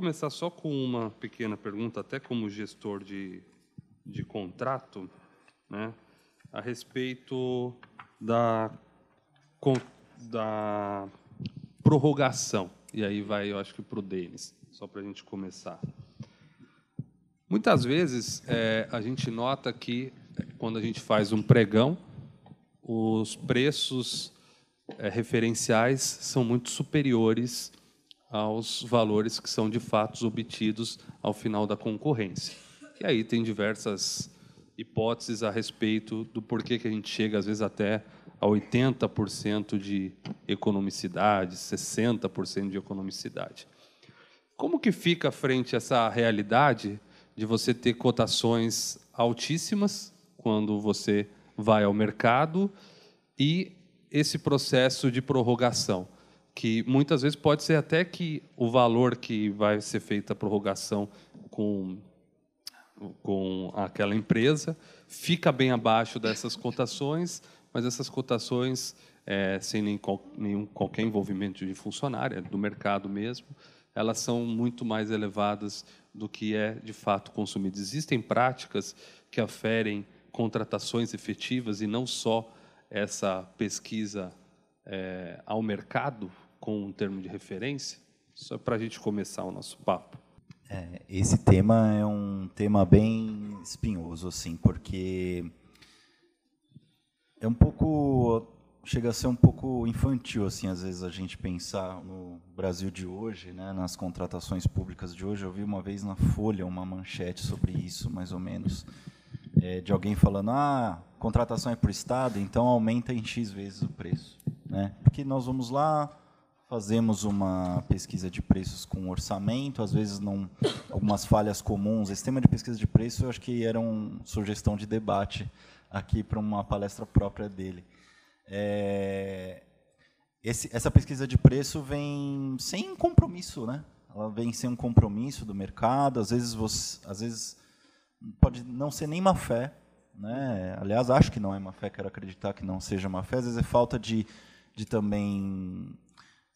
começar só com uma pequena pergunta, até como gestor de, de contrato, né, a respeito da, da prorrogação. E aí vai, eu acho que, para o Denis, só para a gente começar. Muitas vezes é, a gente nota que, é, quando a gente faz um pregão, os preços é, referenciais são muito superiores aos valores que são de fato obtidos ao final da concorrência. E aí tem diversas hipóteses a respeito do porquê que a gente chega, às vezes, até a 80% de economicidade, 60% de economicidade. Como que fica frente a essa realidade de você ter cotações altíssimas quando você vai ao mercado e esse processo de prorrogação? que muitas vezes pode ser até que o valor que vai ser feita a prorrogação com, com aquela empresa fica bem abaixo dessas cotações, mas essas cotações, é, sem nem, nenhum, qualquer envolvimento de funcionária, é do mercado mesmo, elas são muito mais elevadas do que é de fato consumido. Existem práticas que aferem contratações efetivas e não só essa pesquisa é, ao mercado, com um termo de referência? Só para a gente começar o nosso papo. É, esse tema é um tema bem espinhoso, assim, porque é um pouco chega a ser um pouco infantil assim às vezes a gente pensar no Brasil de hoje né nas contratações públicas de hoje eu vi uma vez na Folha uma manchete sobre isso mais ou menos é, de alguém falando ah contratação é por estado então aumenta em x vezes o preço né porque nós vamos lá Fazemos uma pesquisa de preços com orçamento, às vezes não algumas falhas comuns. Esse tema de pesquisa de preço, eu acho que era uma sugestão de debate aqui para uma palestra própria dele. É, esse, essa pesquisa de preço vem sem compromisso, né? Ela vem sem um compromisso do mercado. Às vezes, você, às vezes pode não ser nem má fé, né? Aliás, acho que não é má fé. Quero acreditar que não seja má fé. Às vezes é falta de, de também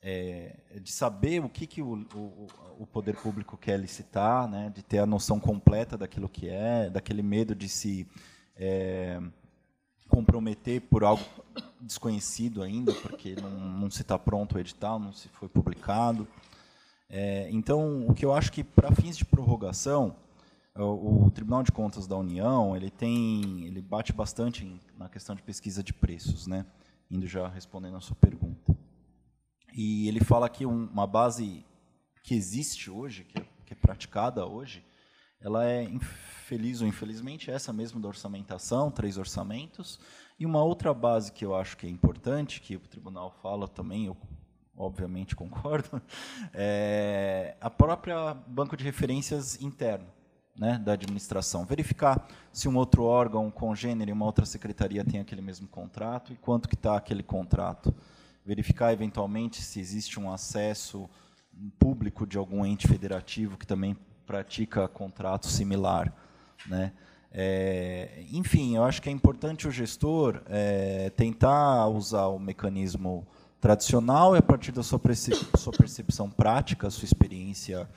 é, de saber o que, que o, o, o, poder público quer licitar, né, de ter a noção completa daquilo que é, daquele medo de se é, comprometer por algo desconhecido ainda, porque não, não se está pronto o edital, não se foi publicado. É, então, o que eu acho que, para fins de prorrogação, é, o, o, Tribunal de Contas da União ele tem, ele bate bastante em, na questão de pesquisa de preços, né? indo já respondendo a sua pergunta. E ele fala que uma base que existe hoje, que é, que é praticada hoje, ela é infeliz ou infelizmente é essa mesmo da orçamentação, três orçamentos. E uma outra base que eu acho que é importante, que o tribunal fala também, eu obviamente concordo, é a própria banco de referências interno né, da administração. Verificar se um outro órgão congênere, uma outra secretaria tem aquele mesmo contrato e quanto que está aquele contrato verificar eventualmente se existe um acesso público de algum ente federativo que também pratica contrato similar, né? É, enfim, eu acho que é importante o gestor é, tentar usar o mecanismo tradicional e a partir da sua, percepção prática, sua experiência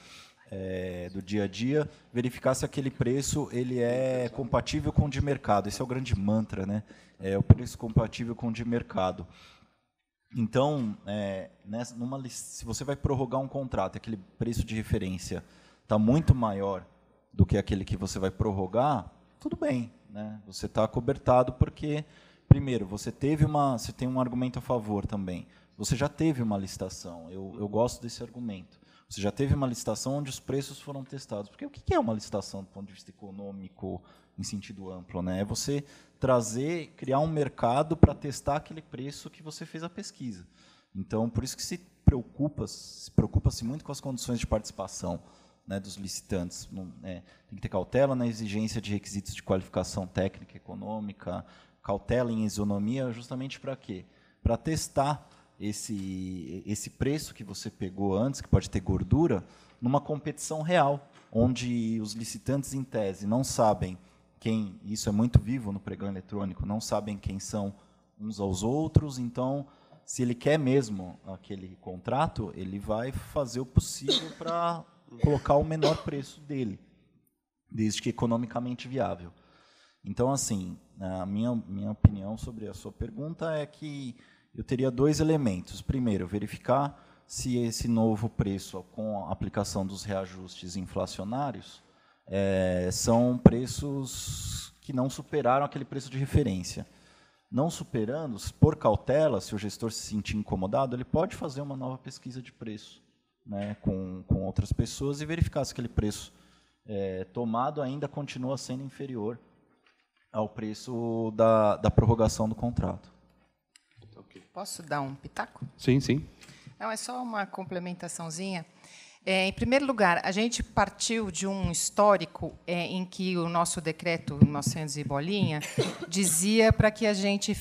é, do dia a dia, verificar se aquele preço ele é compatível com o de mercado. Esse é o grande mantra, né? É o preço compatível com o de mercado. Então, é, nessa, numa, se você vai prorrogar um contrato, aquele preço de referência está muito maior do que aquele que você vai prorrogar, tudo bem, né? Você está cobertado porque, primeiro, você teve uma, você tem um argumento a favor também. Você já teve uma licitação. Eu, eu gosto desse argumento. Você já teve uma licitação onde os preços foram testados. Porque o que é uma licitação do ponto de vista econômico, em sentido amplo, né? É você trazer, criar um mercado para testar aquele preço que você fez a pesquisa. Então, por isso que se preocupa, se preocupa-se muito com as condições de participação né, dos licitantes. Não, é, tem que ter cautela na exigência de requisitos de qualificação técnica, econômica, cautela em isonomia, justamente para quê? Para testar esse, esse preço que você pegou antes, que pode ter gordura, numa competição real, onde os licitantes, em tese, não sabem quem, isso é muito vivo no pregão eletrônico, não sabem quem são uns aos outros, então se ele quer mesmo aquele contrato, ele vai fazer o possível para colocar o menor preço dele, desde que economicamente viável. Então, assim, a minha, minha opinião sobre a sua pergunta é que eu teria dois elementos. Primeiro, verificar se esse novo preço, com a aplicação dos reajustes inflacionários, é, são preços que não superaram aquele preço de referência. Não superando, por cautela, se o gestor se sentir incomodado, ele pode fazer uma nova pesquisa de preço né, com, com outras pessoas e verificar se aquele preço é, tomado ainda continua sendo inferior ao preço da, da prorrogação do contrato. Tá Posso dar um pitaco? Sim, sim. Não, é só uma complementaçãozinha. É, em primeiro lugar, a gente partiu de um histórico é, em que o nosso decreto 900 e bolinha dizia para que a gente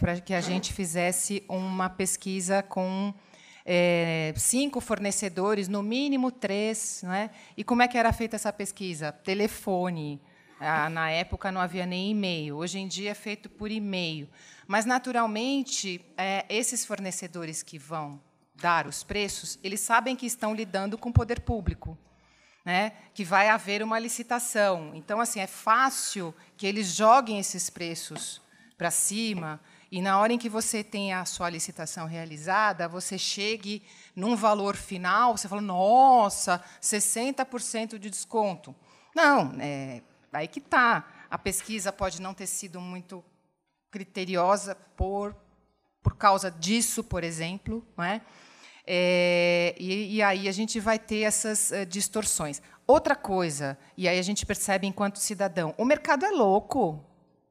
para que a gente fizesse uma pesquisa com é, cinco fornecedores, no mínimo três, né? E como é que era feita essa pesquisa? Telefone. Ah, na época não havia nem e-mail. Hoje em dia é feito por e-mail. Mas naturalmente é, esses fornecedores que vão dar os preços, eles sabem que estão lidando com o poder público, né? que vai haver uma licitação. Então, assim, é fácil que eles joguem esses preços para cima e, na hora em que você tem a sua licitação realizada, você chegue num valor final, você fala, nossa, 60% de desconto. Não, é, aí que está. A pesquisa pode não ter sido muito criteriosa por, por causa disso, por exemplo, não é? É, e, e, aí a gente vai ter essas uh, distorções. Outra coisa, e aí a gente percebe enquanto cidadão, o mercado é louco.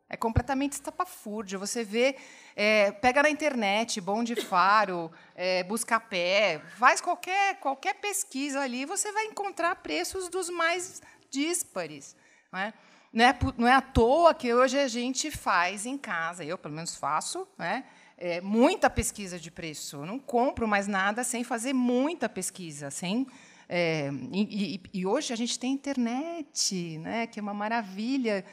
É completamente estapafúrdio. Você vê, é, pega na internet, bom de faro, é, busca pé, faz qualquer, qualquer pesquisa ali, você vai encontrar preços dos mais díspares. Não é? Não, é, não é à toa que hoje a gente faz em casa, eu pelo menos faço, né? é, muita pesquisa de preço. Eu não compro mais nada sem fazer muita pesquisa, sem é, e, e, hoje a gente tem internet, né, que é uma maravilha.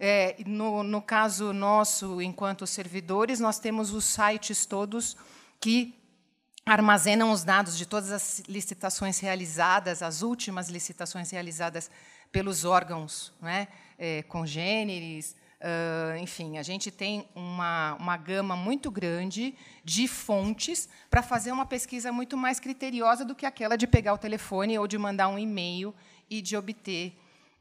É, no, no, caso nosso, enquanto servidores, nós temos os sites todos que armazenam os dados de todas as licitações realizadas, as últimas licitações realizadas pelos órgãos né, é, congêneres, Uh, enfim, a gente tem uma, uma gama muito grande de fontes para fazer uma pesquisa muito mais criteriosa do que aquela de pegar o telefone ou de mandar um e-mail e de obter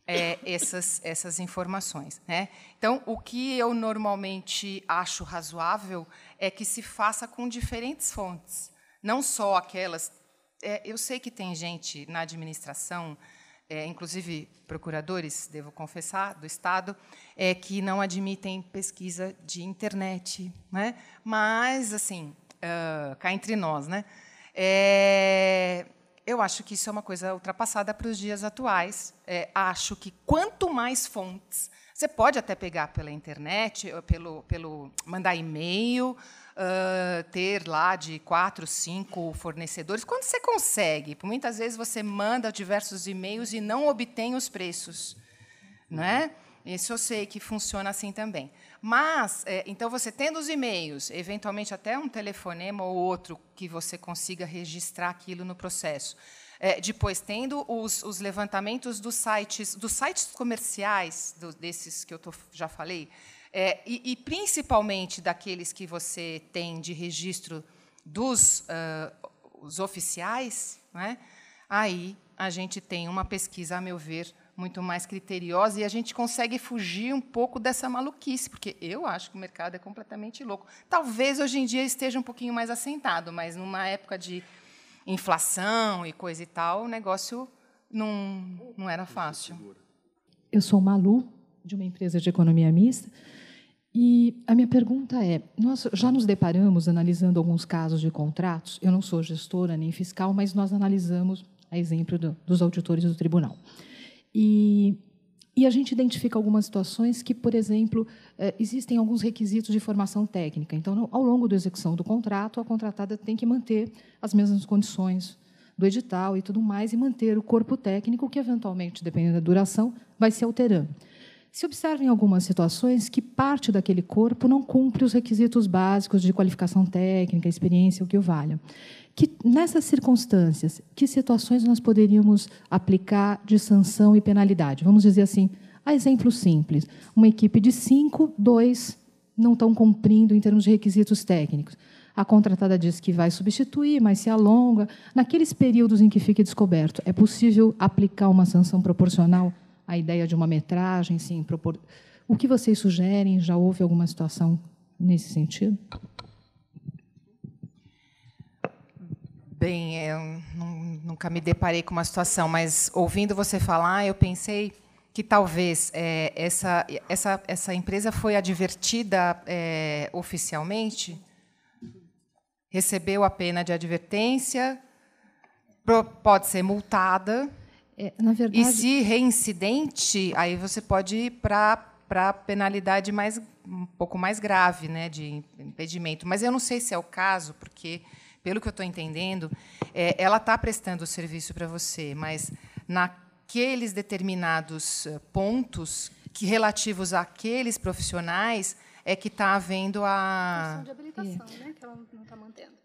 é, essas, essas informações. Né? Então, o que eu normalmente acho razoável é que se faça com diferentes fontes, não só aquelas. É, eu sei que tem gente na administração é, inclusive procuradores, devo confessar, do Estado, é que não admitem pesquisa de internet, né? Mas assim, uh, cá entre nós, né? É, eu acho que isso é uma coisa ultrapassada para os dias atuais. É, acho que quanto mais fontes, você pode até pegar pela internet, pelo, pelo mandar e-mail, uh, ter lá de quatro, cinco fornecedores. Quando você consegue? Muitas vezes você manda diversos e-mails e não obtém os preços. Não é? Uhum. Isso eu sei que funciona assim também. Mas, é, então, você tendo os e-mails, eventualmente até um telefonema ou outro que você consiga registrar aquilo no processo. É, depois, tendo os, os, levantamentos dos sites, dos sites comerciais, do, desses que eu tô, já falei, é, e, e, principalmente daqueles que você tem de registro dos uh, os oficiais, né? aí a gente tem uma pesquisa, a meu ver, muito mais criteriosa e a gente consegue fugir um pouco dessa maluquice, porque eu acho que o mercado é completamente louco. Talvez hoje em dia esteja um pouquinho mais assentado, mas numa época de inflação e coisa e tal, o negócio não, não era fácil. Eu sou Malu, de uma empresa de economia mista. E a minha pergunta é: nós já nos deparamos analisando alguns casos de contratos. Eu não sou gestora nem fiscal, mas nós analisamos, a exemplo do, dos auditores do tribunal. E, e, a gente identifica algumas situações que, por exemplo, eh, existem alguns requisitos de formação técnica. Então, ao longo da execução do contrato, a contratada tem que manter as mesmas condições do edital e tudo mais, e manter o corpo técnico, que eventualmente, dependendo da duração, vai se alterando se observa em algumas situações que parte daquele corpo não cumpre os requisitos básicos de qualificação técnica, experiência, o que o valha. Que nessas circunstâncias, que situações nós poderíamos aplicar de sanção e penalidade? Vamos dizer assim, a exemplo simples: uma equipe de cinco, dois não estão cumprindo em termos de requisitos técnicos. A contratada diz que vai substituir, mas se alonga. Naqueles períodos em que fica descoberto, é possível aplicar uma sanção proporcional? a ideia de uma metragem, sim, propor... O que vocês sugerem? Já houve alguma situação nesse sentido? Bem, eu é, nunca me deparei com uma situação, mas ouvindo você falar, eu pensei que talvez é, essa, essa, essa empresa foi advertida é, oficialmente, recebeu a pena de advertência, pode ser multada é, verdade... E se reincidente, aí você pode ir para a penalidade mais, um pouco mais grave né, de impedimento. Mas eu não sei se é o caso, porque, pelo que eu estou entendendo, é, ela está prestando o serviço para você, mas naqueles determinados eh, pontos que relativos àqueles profissionais é que está havendo a. a de habilitação, é. né? Que ela não está mantendo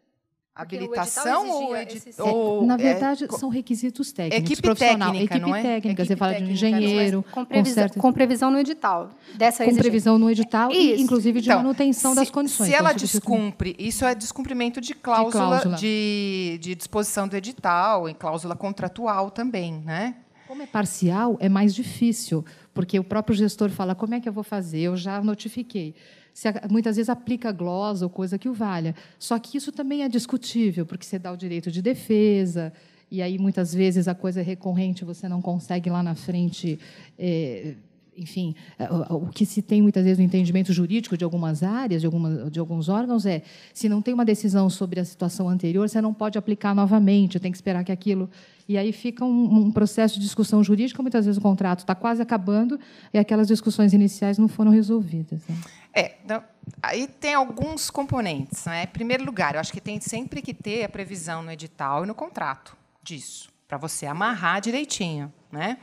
habilitação ou, ou, na é verdade é, são requisitos técnicos equipe profissional técnica, equipe é? técnica equipe você fala de é? um engenheiro é? com, previsão, certo... com, previsão no edital dessa com exigência. previsão no edital e inclusive de então, manutenção se, das condições se então, ela descumpre isso é descumprimento de cláusula, de, cláusula. De, de, disposição do edital em cláusula contratual também né como é parcial é mais difícil porque o próprio gestor fala como é que eu vou fazer eu já notifiquei se, muitas vezes aplica glosa ou coisa que o valha. Só que isso também é discutível, porque você dá o direito de defesa, e aí muitas vezes a coisa é recorrente, você não consegue lá na frente. É, enfim, é, o que se tem muitas vezes no entendimento jurídico de algumas áreas, de, alguma, de alguns órgãos, é se não tem uma decisão sobre a situação anterior, você não pode aplicar novamente, tem que esperar que aquilo. E aí fica um, um processo de discussão jurídica, muitas vezes o contrato está quase acabando e aquelas discussões iniciais não foram resolvidas. Né? É, então, aí tem alguns componentes. Né? Em primeiro lugar, eu acho que tem sempre que ter a previsão no edital e no contrato disso, para você amarrar direitinho. Né?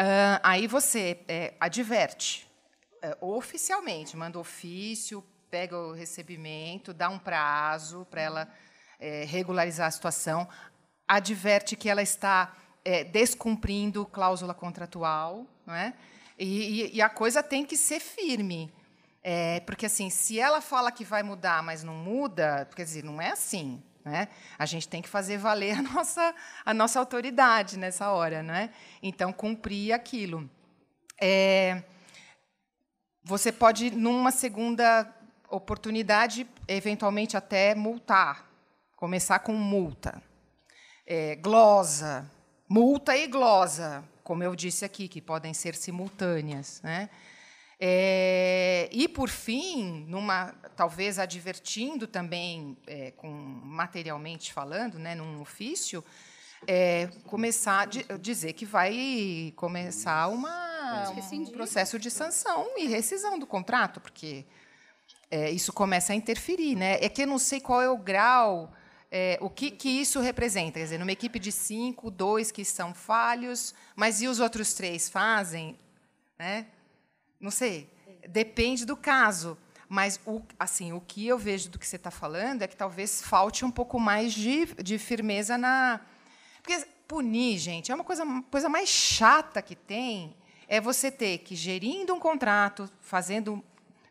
uh, aí você é, adverte é, oficialmente, manda ofício, pega o recebimento, dá um prazo para ela é, regularizar a situação, adverte que ela está é, descumprindo cláusula contratual, não é? E, e, e a coisa tem que ser firme. É, porque, assim, se ela fala que vai mudar, mas não muda, quer dizer, não é assim. Né? A gente tem que fazer valer a nossa, a nossa autoridade nessa hora. Né? Então, cumprir aquilo. É, você pode, numa segunda oportunidade, eventualmente até multar. Começar com multa. É, glosa. Multa e glosa, como eu disse aqui, que podem ser simultâneas. Né? É, e, por fim, numa, talvez advertindo também, é, com, materialmente falando, né, num ofício, é, começar a dizer que vai começar uma, um processo de sanção e rescisão do contrato, porque isso começa a interferir. Né? É que eu não sei qual é o grau, o que, que isso representa. Quer dizer, numa equipe de cinco, dois que são falhos, mas e os outros três fazem? Né? Não sei. Depende do caso. Mas o, assim, o que eu vejo do que você está falando é que talvez falte um pouco mais de, de firmeza na. Porque punir, gente, é uma coisa, uma coisa mais chata que tem. É você ter que, gerindo um contrato, fazendo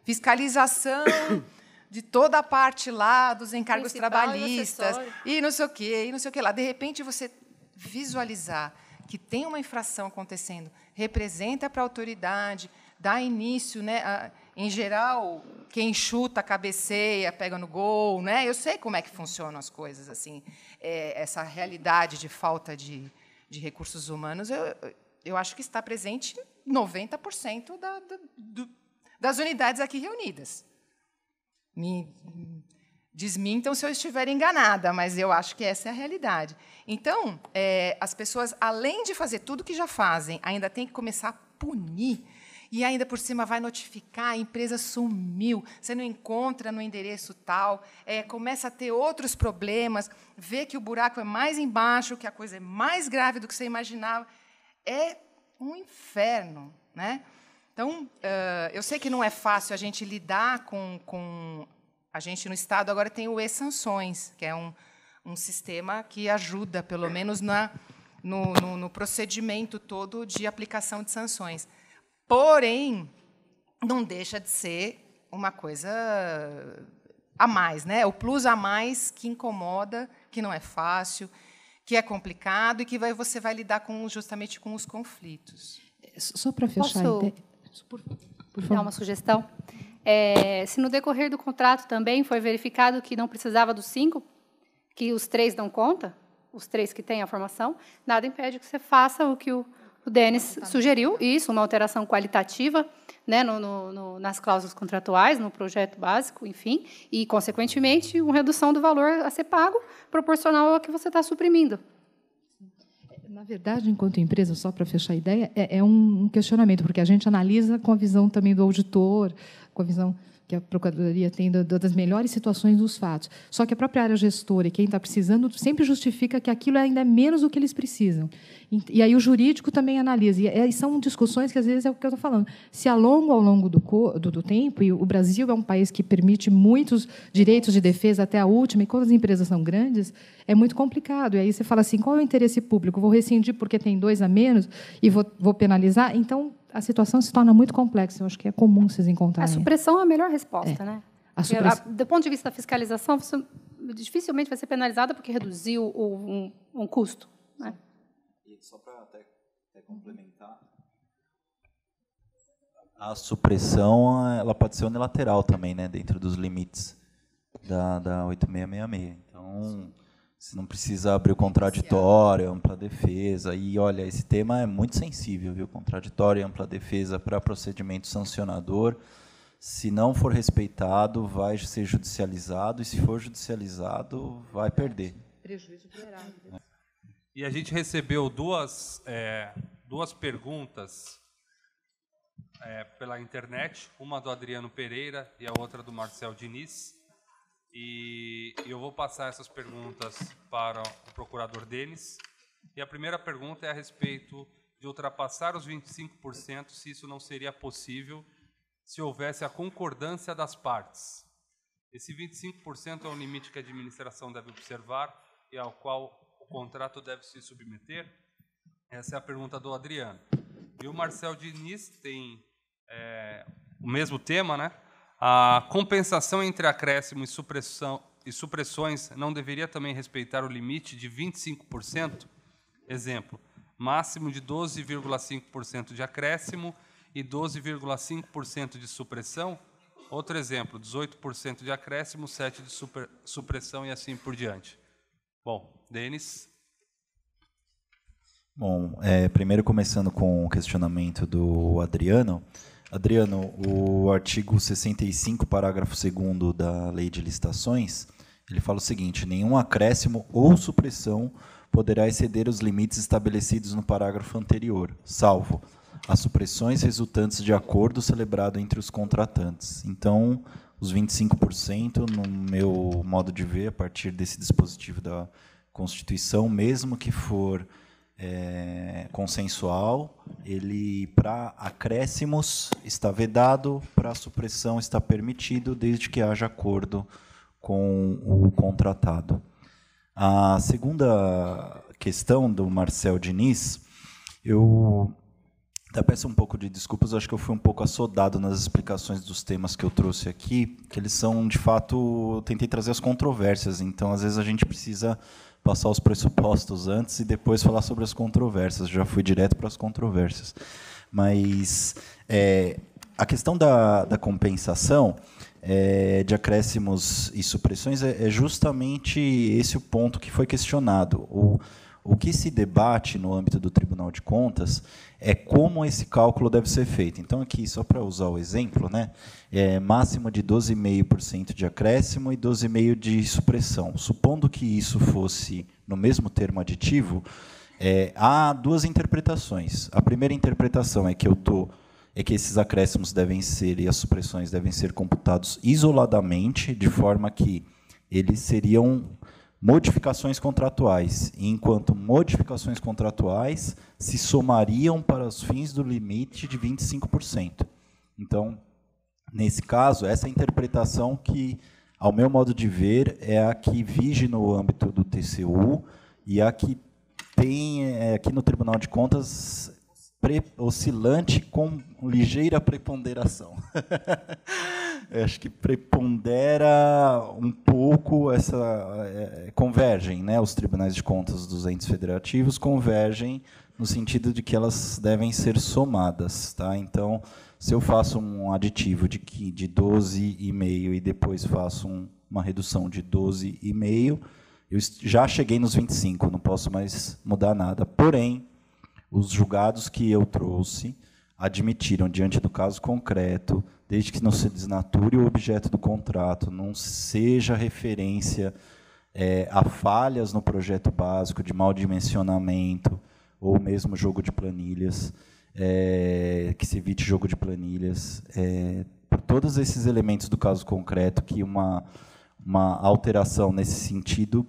fiscalização de toda a parte lá dos encargos Principal trabalhistas e, e não sei o quê, e não sei o quê lá. De repente, você visualizar que tem uma infração acontecendo, representa para a autoridade dá início, né? A, em geral, quem chuta, cabeceia, pega no gol, né? Eu sei como é que funcionam as coisas, assim, é, essa realidade de falta de, de recursos humanos, eu, eu acho que está presente 90% da, da, do, das unidades aqui reunidas. Me desmintam se eu estiver enganada, mas eu acho que essa é a realidade. Então, é, as pessoas, além de fazer tudo que já fazem, ainda têm que começar a punir e ainda por cima vai notificar, a empresa sumiu, você não encontra no endereço tal, é, começa a ter outros problemas, vê que o buraco é mais embaixo, que a coisa é mais grave do que você imaginava. É um inferno. Né? Então, uh, eu sei que não é fácil a gente lidar com, com a gente no Estado agora tem o E-Sanções, que é um, um sistema que ajuda, pelo menos, na, no, no, no procedimento todo de aplicação de sanções. Porém, não deixa de ser uma coisa a mais, né? O plus a mais que incomoda, que não é fácil, que é complicado e que vai, você vai lidar com justamente com os conflitos. Só para fechar, Posso, por, por favor. dar uma sugestão. É, se no decorrer do contrato também foi verificado que não precisava dos cinco, que os três dão conta, os três que têm a formação, nada impede que você faça o que o o Denis sugeriu isso, uma alteração qualitativa né, no, no, nas cláusulas contratuais, no projeto básico, enfim, e, consequentemente, uma redução do valor a ser pago proporcional ao que você está suprimindo. Na verdade, enquanto empresa, só para fechar a ideia, é, é um questionamento, porque a gente analisa com a visão também do auditor, com a visão que a Procuradoria tem das melhores situações dos fatos. Só que a própria área gestora e quem está precisando sempre justifica que aquilo ainda é menos do que eles precisam. E, aí o jurídico também analisa. É, e, são discussões que, às vezes, é o que eu estou falando. Se alongam ao longo do, do, do, tempo, e o Brasil é um país que permite muitos direitos de defesa até a última, e quando as empresas são grandes, é muito complicado. E aí você fala assim, qual é o interesse público? Vou rescindir porque tem dois a menos e vou, vou penalizar? Então, a situação se torna muito complexa. Eu acho que é comum vocês encontrarem. A supressão é a melhor resposta, é. né? Supress... Ah, do ponto de vista da fiscalização, você dificilmente vai ser penalizada porque reduziu um, um custo. Né? E só para até, até complementar, a supressão ela pode ser unilateral também, né, dentro dos limites da, da 8666. Então, Sim. Você não precisa abrir o contraditório, ampla defesa. E olha, esse tema é muito sensível, viu? Contraditório e ampla defesa para procedimento sancionador. Se não for respeitado, vai ser judicializado, e se for judicializado, vai perder. Prejuízo gerado. Né? E a gente recebeu duas, é, duas perguntas é, pela internet, uma do Adriano Pereira e a outra do Marcel Diniz. E eu vou passar essas perguntas para o procurador Denis. E a primeira pergunta é a respeito de ultrapassar os 25%, se isso não seria possível se houvesse a concordância das partes. Esse 25% é um limite que a administração deve observar e ao qual o contrato deve se submeter? Essa é a pergunta do Adriano. E o Marcel Diniz tem é, o mesmo tema, né? A compensação entre acréscimo e, supressão, e supressões não deveria também respeitar o limite de 25%? Exemplo, máximo de 12,5% de acréscimo e 12,5% de supressão? Outro exemplo, 18% de acréscimo, 7% de super, supressão e assim por diante. Bom, Denis. Bom, é, primeiro começando com o questionamento do Adriano. Adriano, o artigo 65, parágrafo 2 da Lei de Licitações, ele fala o seguinte: nenhum acréscimo ou supressão poderá exceder os limites estabelecidos no parágrafo anterior, salvo as supressões resultantes de acordo celebrado entre os contratantes. Então, os 25%, no meu modo de ver, a partir desse dispositivo da Constituição, mesmo que for é, consensual, ele para acréscimos está vedado, para supressão está permitido, desde que haja acordo com o contratado. A segunda questão do Marcel Diniz, eu até peço um pouco de desculpas, acho que eu fui um pouco assodado nas explicações dos temas que eu trouxe aqui, que eles são, de fato, eu tentei trazer as controvérsias, então às vezes a gente precisa passar os pressupostos antes e depois falar sobre as controvérsias. Já fui direto para as controvérsias. Mas é, a questão da, da compensação é, de acréscimos e supressões é, é justamente esse o ponto que foi questionado. O, o que se debate no âmbito do Tribunal de Contas é como esse cálculo deve ser feito. Então, aqui, só para usar o exemplo, né, é máximo de 12,5% de acréscimo e 12,5% de supressão. Supondo que isso fosse no mesmo termo aditivo, é, há duas interpretações. A primeira interpretação é que eu estou, é que esses acréscimos devem ser e as supressões devem ser computados isoladamente, de forma que eles seriam modificações contratuais, enquanto modificações contratuais se somariam para os fins do limite de 25%. Então, nesse caso, essa interpretação que, ao meu modo de ver, é a que vige no âmbito do TCU e a que tem é, aqui no Tribunal de Contas oscilante com ligeira preponderação. acho que prepondera um pouco essa. É, convergem, né? Os tribunais de contas dos entes federativos convergem no sentido de que elas devem ser somadas. Tá? Então, se eu faço um aditivo de, de 12,5 e depois faço um, uma redução de 12,5, eu já cheguei nos 25, não posso mais mudar nada. Porém, os julgados que eu trouxe admitiram diante do caso concreto, desde que não se desnature o objeto do contrato, não seja referência é, a falhas no projeto básico de mau dimensionamento ou mesmo jogo de planilhas, é, que se evite jogo de planilhas. É, por todos esses elementos do caso concreto que uma, uma alteração nesse sentido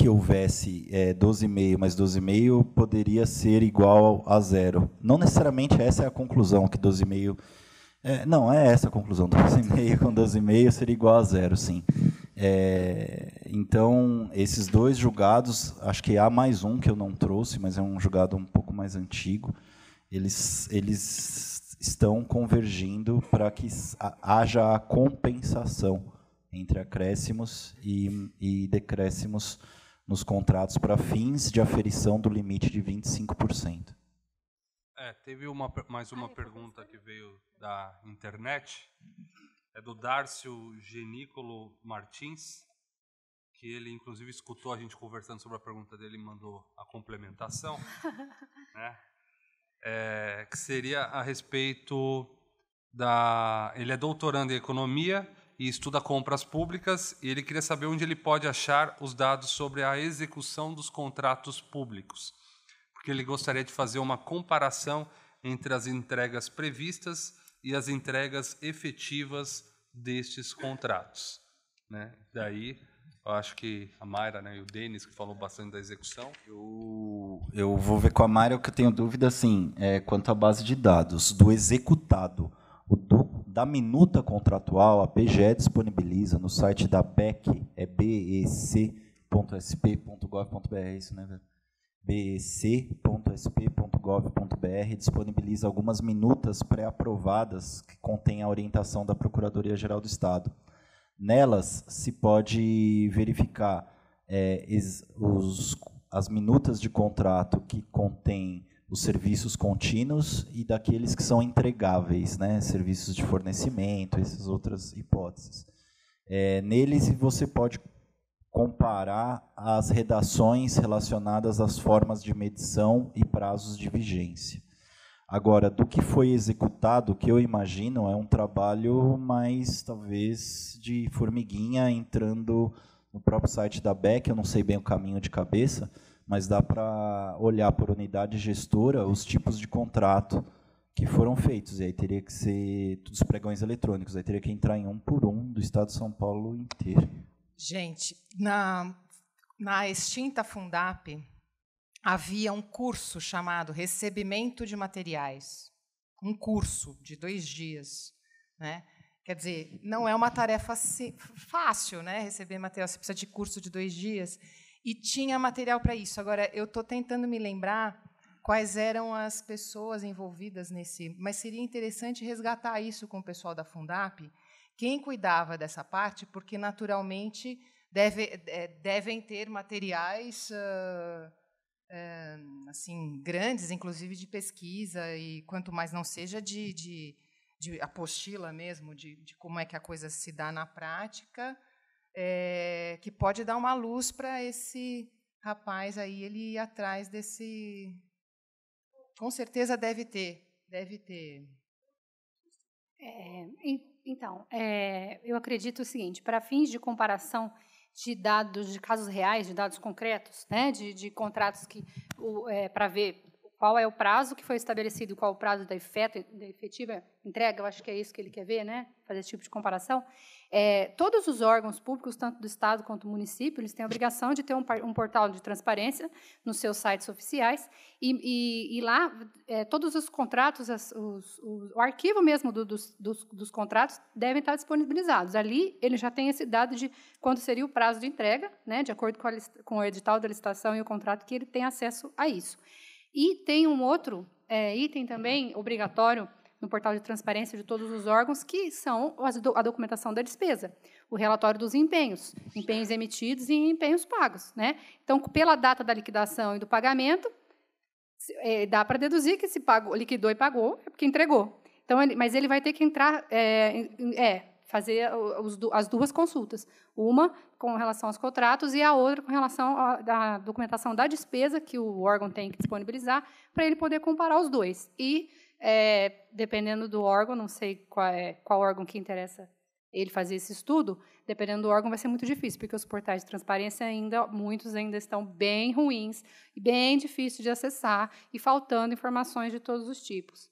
que houvesse é, 12,5 mais 12,5 poderia ser igual a zero. Não necessariamente essa é a conclusão, que 12,5. É, não, é essa a conclusão. 12,5 com 12,5 seria igual a zero, sim. É, então, esses dois julgados, acho que há mais um que eu não trouxe, mas é um julgado um pouco mais antigo, eles, eles estão convergindo para que haja a compensação entre acréscimos e, e decréscimos nos contratos para fins de aferição do limite de 25%. É, teve uma, mais uma ah, é, pergunta que veio da internet, é do Dárcio Genícolo Martins, que ele inclusive escutou a gente conversando sobre a pergunta dele e mandou a complementação, né? É, que seria a respeito da. Ele é doutorando em economia e estuda compras públicas, e ele queria saber onde ele pode achar os dados sobre a execução dos contratos públicos, porque ele gostaria de fazer uma comparação entre as entregas previstas e as entregas efetivas destes contratos. Né? Daí, eu acho que a Mayra né, e o Denis, que falou bastante da execução. Eu, eu vou ver com a Mayra, o que eu tenho dúvida, assim, é quanto à base de dados do executado o da minuta contratual a PGE disponibiliza no site da BEC, é bec.sp.gov.br, é isso, né, velho? bec.sp.gov.br disponibiliza algumas minutas pré-aprovadas que contêm a orientação da Procuradoria-Geral do Estado. Nelas se pode verificar é, os, as minutas de contrato que contêm os serviços contínuos e daqueles que são entregáveis, né? serviços de fornecimento, essas outras hipóteses. É, neles você pode comparar as redações relacionadas às formas de medição e prazos de vigência. Agora, do que foi executado, o que eu imagino é um trabalho mais, talvez, de formiguinha entrando no próprio site da BEC, eu não sei bem o caminho de cabeça, mas dá para olhar por unidade gestora os tipos de contrato que foram feitos. E aí teria que ser todos os pregões eletrônicos, aí teria que entrar em um por um do Estado de São Paulo inteiro. Gente, na, na extinta Fundap havia um curso chamado Recebimento de Materiais. Um curso de dois dias. Né? Quer dizer, não é uma tarefa fácil né, receber material, você precisa de curso de dois dias e tinha material para isso. Agora, eu estou tentando me lembrar quais eram as pessoas envolvidas nesse, mas seria interessante resgatar isso com o pessoal da Fundap, quem cuidava dessa parte, porque naturalmente deve, é, devem ter materiais uh, assim grandes, inclusive de pesquisa e quanto mais não seja de, de, de apostila mesmo de, de como é que a coisa se dá na prática é, que pode dar uma luz para esse rapaz aí, ele ir atrás desse. Com certeza deve ter, deve ter. É, então, é, eu acredito o seguinte: para fins de comparação de dados, de casos reais, de dados concretos, né, de, de contratos que é, para ver qual é o prazo que foi estabelecido, qual é o prazo da, efeto, da efetiva entrega, eu acho que é isso que ele quer ver, né? fazer esse tipo de comparação. É, todos os órgãos públicos, tanto do Estado quanto do município, eles têm a obrigação de ter um, um portal de transparência nos seus sites oficiais, e, e, e lá é, todos os contratos, as, os, os, o arquivo mesmo do, dos, dos, dos, contratos devem estar disponibilizados. Ali ele já tem esse dado de quando seria o prazo de entrega, né, de acordo com, a, com o edital da licitação e o contrato, que ele tem acesso a isso. E tem um outro é, item também obrigatório no portal de transparência de todos os órgãos, que são a documentação da despesa, o relatório dos empenhos, empenhos emitidos e empenhos pagos. Né? Então, pela data da liquidação e do pagamento, é, dá para deduzir que se pagou, liquidou e pagou é porque entregou. Então, ele, mas ele vai ter que entrar, é, é fazer os, as duas consultas, uma com relação aos contratos e a outra com relação à documentação da despesa que o órgão tem que disponibilizar para ele poder comparar os dois e é, dependendo do órgão, não sei qual, é, qual órgão que interessa ele fazer esse estudo, dependendo do órgão, vai ser muito difícil, porque os portais de transparência ainda, muitos ainda estão bem ruins, bem difícil de acessar e faltando informações de todos os tipos.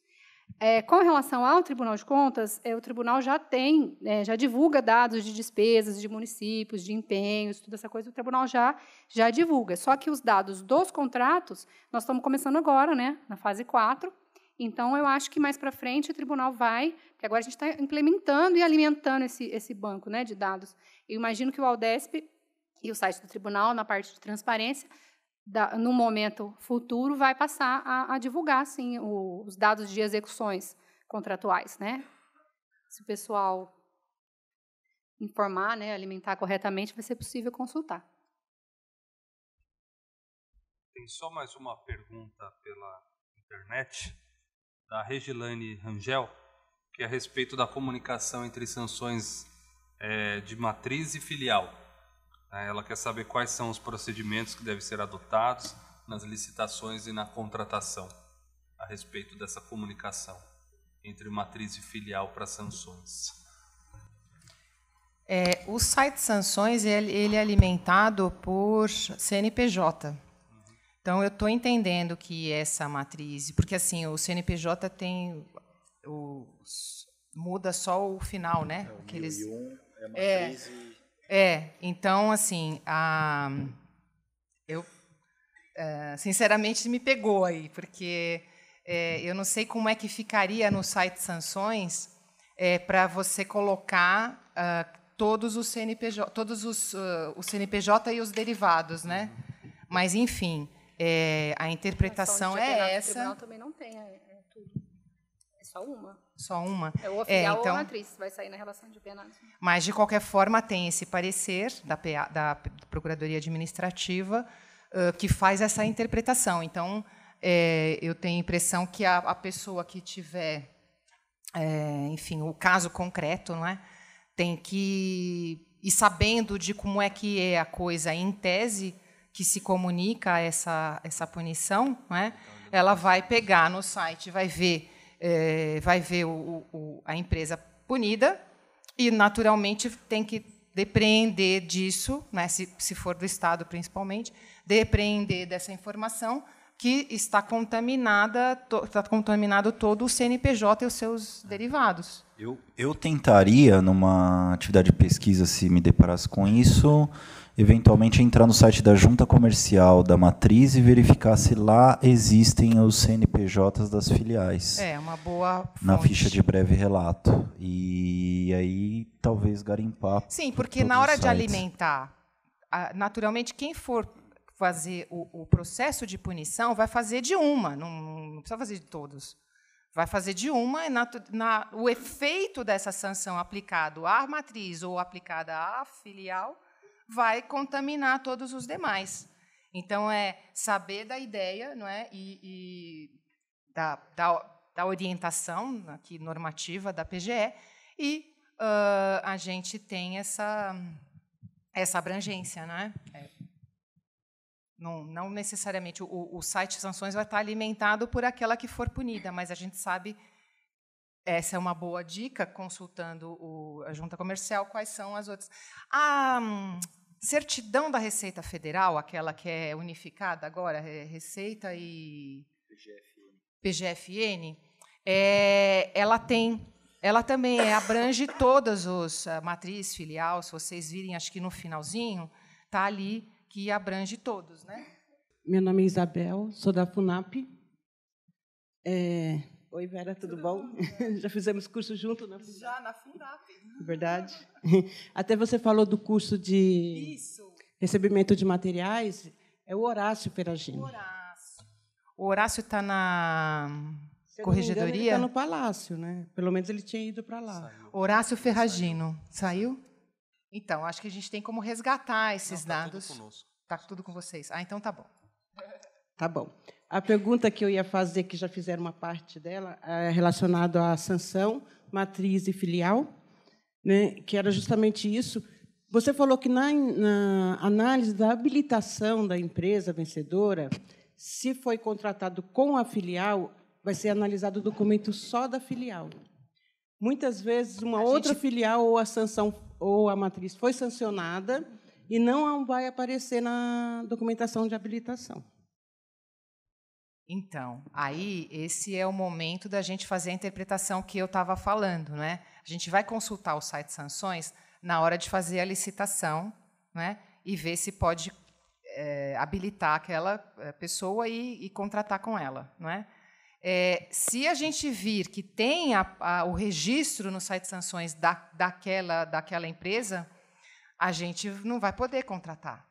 É, com relação ao Tribunal de Contas, é, o Tribunal já tem, é, já divulga dados de despesas de municípios, de empenhos, toda essa coisa, o Tribunal já, já divulga. Só que os dados dos contratos, nós estamos começando agora, né, na fase 4, então, eu acho que mais para frente o tribunal vai, porque agora a gente está implementando e alimentando esse, esse banco né, de dados. Eu imagino que o Aldesp e o site do tribunal, na parte de transparência, da, no momento futuro, vai passar a, a divulgar sim, o, os dados de execuções contratuais. Né? Se o pessoal informar, né, alimentar corretamente, vai ser possível consultar. Tem só mais uma pergunta pela internet da Regilane Rangel, que é a respeito da comunicação entre sanções é, de matriz e filial. Tá? Ela quer saber quais são os procedimentos que devem ser adotados nas licitações e na contratação a respeito dessa comunicação entre matriz e filial para sanções. É, o site sanções ele, ele é alimentado por CNPJ. Então, eu estou entendendo que essa matriz, porque assim o CNPJ tem o, muda só o final, né? É, Aqueles, é, é matriz. É, e... é, então assim a eu é, sinceramente me pegou aí, porque é, eu não sei como é que ficaria no site sanções é, para você colocar uh, todos os CNPJ, todos os, uh, o CNPJ e os derivados, né? Uhum. Mas enfim, é, a interpretação é essa. O tribunal também não tem, é, é tudo. É só uma. Só uma. É o oficial é, então, ou a matriz, então vai sair na relação de penado. Mas, de qualquer forma, tem esse parecer da, PA, da Procuradoria Administrativa uh, que faz essa interpretação. Então, é, eu tenho a impressão que a, a pessoa que tiver, é, enfim, o caso concreto, não é, tem que e sabendo de como é que é a coisa em tese, que se comunica essa, essa punição, é? ela vai pegar no site, vai ver, é, vai ver o, o, a empresa punida e, naturalmente, tem que depreender disso, né? se, se for do Estado principalmente, depreender dessa informação que está contaminada, está contaminado todo o CNPJ e os seus derivados. Eu, eu tentaria, numa atividade de pesquisa, se me deparasse com isso, eventualmente entrar no site da junta comercial da matriz e verificar se lá existem os CNPJs das filiais. É, uma boa. Fonte. Na ficha de breve relato. E aí talvez garimpar. Sim, porque na hora de alimentar, naturalmente, quem for fazer o, o, processo de punição vai fazer de uma, não, não precisa fazer de todos. Vai fazer de uma, e na, na, o efeito dessa sanção aplicado à matriz ou aplicada à filial vai contaminar todos os demais. Então, é saber da ideia não é? e, e da, da, da, orientação aqui, né, normativa da PGE, e uh, a gente tem essa, essa abrangência. não É, é. não, não, necessariamente o, o site sanções vai estar alimentado por aquela que for punida, mas a gente sabe essa é uma boa dica, consultando o, a junta comercial, quais são as outras. Ah, hum, certidão da Receita Federal, aquela que é unificada agora, é Receita e PGFN, PGFN é, ela tem, ela também é, abrange todas os matriz filial. Se vocês virem, acho que no finalzinho tá ali que abrange todos, né? Meu nome é Isabel, sou da Funap. É, Oi, Vera, tudo, tudo bom? bom? Já fizemos curso junto, né? Já, na Fundap. Verdade. Até você falou do curso de Isso. recebimento de materiais. É o Horácio Peragino. Horácio. O Horácio está na Se corregedoria? Engano, ele está no Palácio, né? Pelo menos ele tinha ido para lá. Saiu. Horácio Ferragino. Saiu. Saiu? Então, acho que a gente tem como resgatar esses Não, tá dados. Está tudo conosco. Está tudo com vocês. Ah, então tá bom. Tá bom. A pergunta que eu ia fazer, que já fizeram uma parte dela, é relacionada à sanção, matriz e filial, né, que era justamente isso. Você falou que na, na análise da habilitação da empresa vencedora, se foi contratado com a filial, vai ser analisado o documento só da filial. Muitas vezes, uma a outra gente... filial ou a sanção ou a matriz foi sancionada e não vai aparecer na documentação de habilitação. Então, aí esse é o momento da gente fazer a interpretação que eu estava falando, né? A gente vai consultar o site sanções na hora de fazer a licitação, né? E ver se pode é, habilitar aquela é, pessoa e, e, contratar com ela, não é? É, se a gente vir que tem a, a, o registro no site de sanções da, daquela, daquela empresa, a gente não vai poder contratar.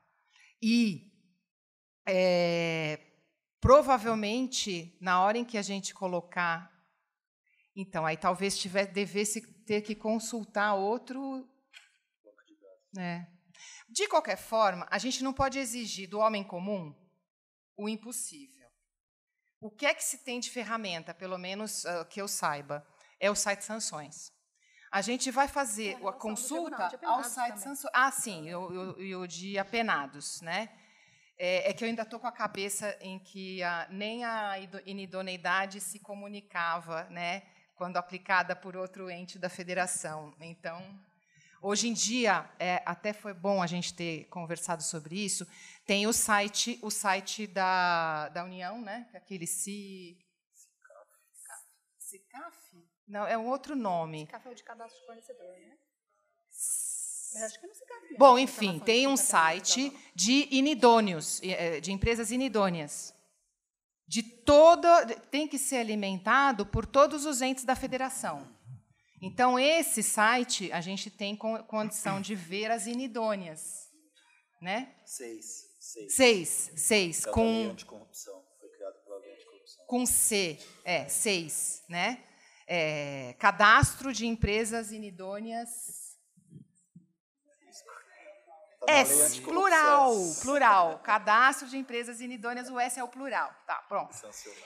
E é, provavelmente, na hora em que a gente colocar. Então, aí talvez tiver, devesse ter que consultar outro. Né? De qualquer forma, a gente não pode exigir do homem comum o impossível. O que é que se tem de ferramenta, pelo menos uh, que eu saiba, é o site Sanções. A gente vai fazer a, consulta ao site Sanções. Ah, sim, e o de apenados, né? É, é que eu ainda estou com a cabeça em que a, nem a inidoneidade se comunicava, né, quando aplicada por outro ente da federação. Então, hoje em dia, é, até foi bom a gente ter conversado sobre isso. Tem o site, o site da, da União, né, que é aquele se CICAF? Não, é um outro nome. CICAF é o de cadastro de fornecedor, né? É Bom, enfim, tem um site de inidôneos, eh, de empresas inidôneas. De toda, tem que ser alimentado por todos os entes da federação. Então, esse site a gente tem condição de ver as inidôneas. Né? Seis. Seis. Seis. seis com. Foi criado pela Com C. É, seis. Né? É, cadastro de empresas inidôneas é, plural, plural. Cadastro de empresas inidôneas, o S é o plural. Tá, pronto.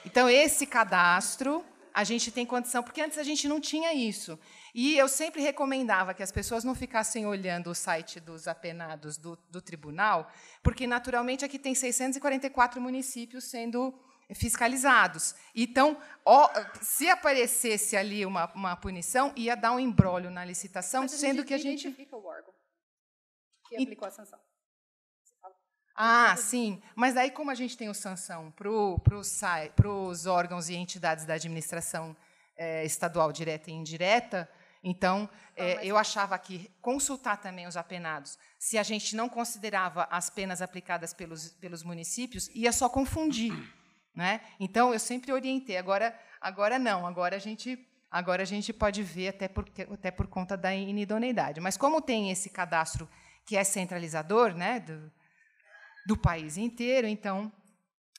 Então, esse cadastro, a gente tem condição, porque antes a gente não tinha isso. E eu sempre recomendava que as pessoas não ficassem olhando o site dos apenados do, do tribunal, porque, naturalmente, aqui tem 644 municípios sendo fiscalizados. Então, ó, se aparecesse ali uma, uma, punição, ia dar um embrólio na licitação, sendo que a gente... identifica o órgão que aplicou e... a sanção. Ah, sim. Mas aí, como a gente tem o sanção para pro, os órgãos e entidades da administração é, estadual direta e indireta, então é, é, eu achava que consultar também os apenados, se a gente não considerava as penas aplicadas pelos, pelos municípios, ia só confundir. Né? Então, eu sempre orientei. Agora, agora não. Agora a gente Agora a gente pode ver até por, até por conta da inidoneidade. Mas como tem esse cadastro que é centralizador né, do, do país inteiro, então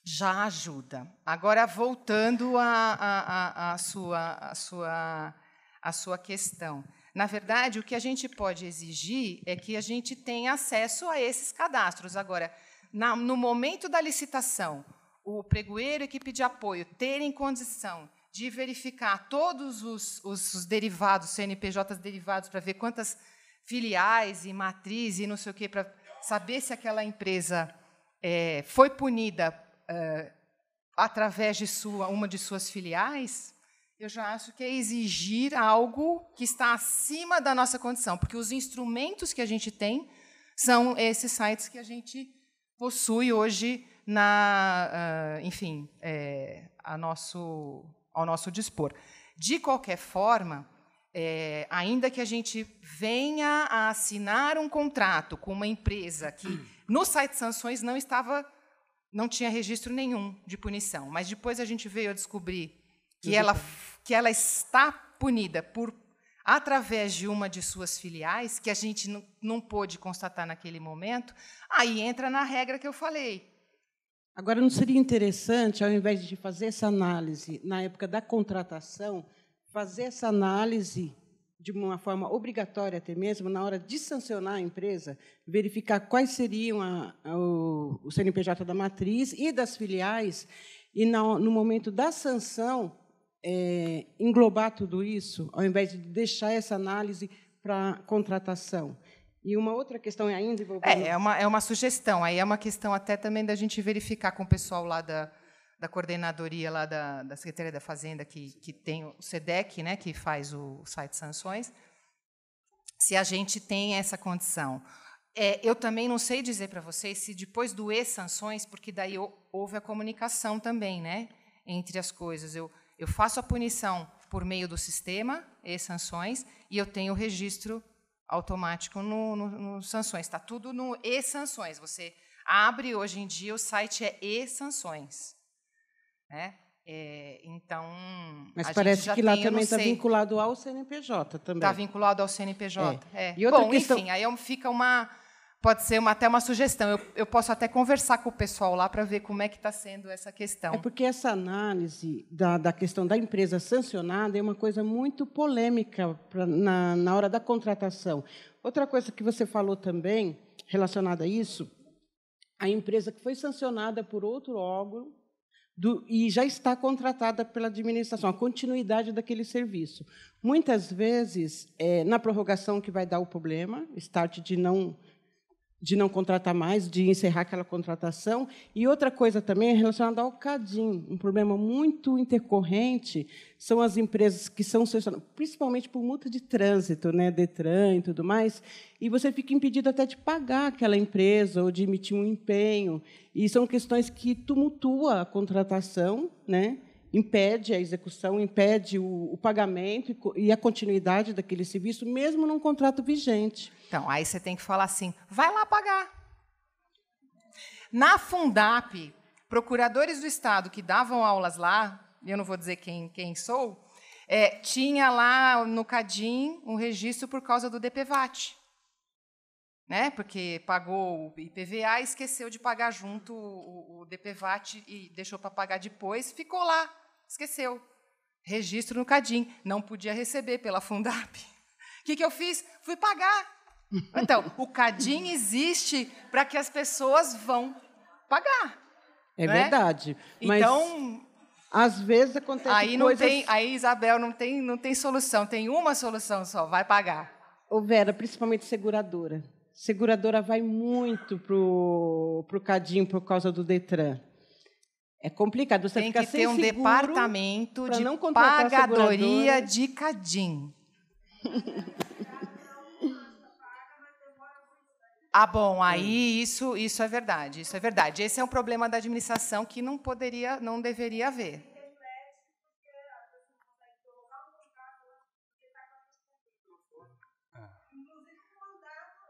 já ajuda. Agora, voltando à sua, a sua, a sua questão. Na verdade, o que a gente pode exigir é que a gente tenha acesso a esses cadastros. Agora, na, no momento da licitação, o pregoeiro e equipe de apoio terem condição de verificar todos os, os, os derivados, CNPJs derivados, para ver quantas filiais e matriz e não sei o quê, para saber se aquela empresa é, foi punida é, através de sua, uma de suas filiais, eu já acho que é exigir algo que está acima da nossa condição, porque os instrumentos que a gente tem são esses sites que a gente possui hoje na, ah, enfim, é, a nosso, ao nosso dispor. De qualquer forma, é, ainda que a gente venha a assinar um contrato com uma empresa que no site sanções não estava, não tinha registro nenhum de punição, mas depois a gente veio a descobrir que ela, que ela está punida por através de uma de suas filiais, que a gente não pôde constatar naquele momento, aí entra na regra que eu falei. Agora, não seria interessante, ao invés de fazer essa análise na época da contratação, fazer essa análise de uma forma obrigatória até mesmo, na hora de sancionar a empresa, verificar quais seriam a, a, o, o, CNPJ da matriz e das filiais, e no, no momento da sanção, é, englobar tudo isso, ao invés de deixar essa análise para contratação. E uma outra questão ainda envolvendo... É, é uma, é uma sugestão, aí é uma questão até também da gente verificar com o pessoal lá da da coordenadoria lá da, da Secretaria da Fazenda, que, que tem o SEDEC, né, que faz o site sanções, se a gente tem essa condição. É, eu também não sei dizer para vocês se depois do e-sanções, porque daí houve a comunicação também, né, entre as coisas. Eu, eu faço a punição por meio do sistema, e-sanções, e eu tenho o registro automático no, no, no sanções. Está tudo no e-sanções. Você abre, hoje em dia, o site é e-sanções né? É, então. Mas parece que lá também está vinculado ao CNPJ também. Está vinculado ao CNPJ. É. é. E outra Bom, questão... enfim, aí é fica uma. Pode ser uma, até uma sugestão. Eu, eu posso até conversar com o pessoal lá para ver como é que está sendo essa questão. É porque essa análise da, da questão da empresa sancionada é uma coisa muito polêmica pra, na, na hora da contratação. Outra coisa que você falou também relacionada a isso, a empresa que foi sancionada por outro órgão do, e já está contratada pela administração, a continuidade daquele serviço. Muitas vezes, é, na prorrogação que vai dar o problema, start de não de não contratar mais, de encerrar aquela contratação. E outra coisa também é relacionada ao CADIM. Um problema muito intercorrente são as empresas que são sancionadas, principalmente por multa de trânsito, né, Detran e tudo mais, e você fica impedido até de pagar aquela empresa ou de emitir um empenho. E são questões que tumultuam a contratação, né? impede a execução, impede o, o pagamento e a continuidade daquele serviço, mesmo num contrato vigente. Então, aí você tem que falar assim: vai lá pagar. Na Fundap, procuradores do Estado que davam aulas lá, eu não vou dizer quem, quem sou, é, tinha lá no CADIM um registro por causa do DPVAT. Né? Porque pagou o IPVA e esqueceu de pagar junto o, o DPVAT e deixou para pagar depois, ficou lá. Esqueceu. Registro no Cadim. Não podia receber pela Fundap. O que, que eu fiz? Fui pagar. Então, o Cadim existe para que as pessoas vão pagar. É né? verdade. então, às vezes acontece aí não coisas... tem, aí Isabel não tem, não tem solução. Tem uma solução só, vai pagar. O Vera, principalmente seguradora. Seguradora vai muito pro pro Cadim por causa do Detran. É complicado. Você tem que ter um departamento de não pagadoria de Cadim. Ah, bom, aí isso, isso é verdade, isso é verdade. Esse é um problema da administração que não poderia, não deveria haver.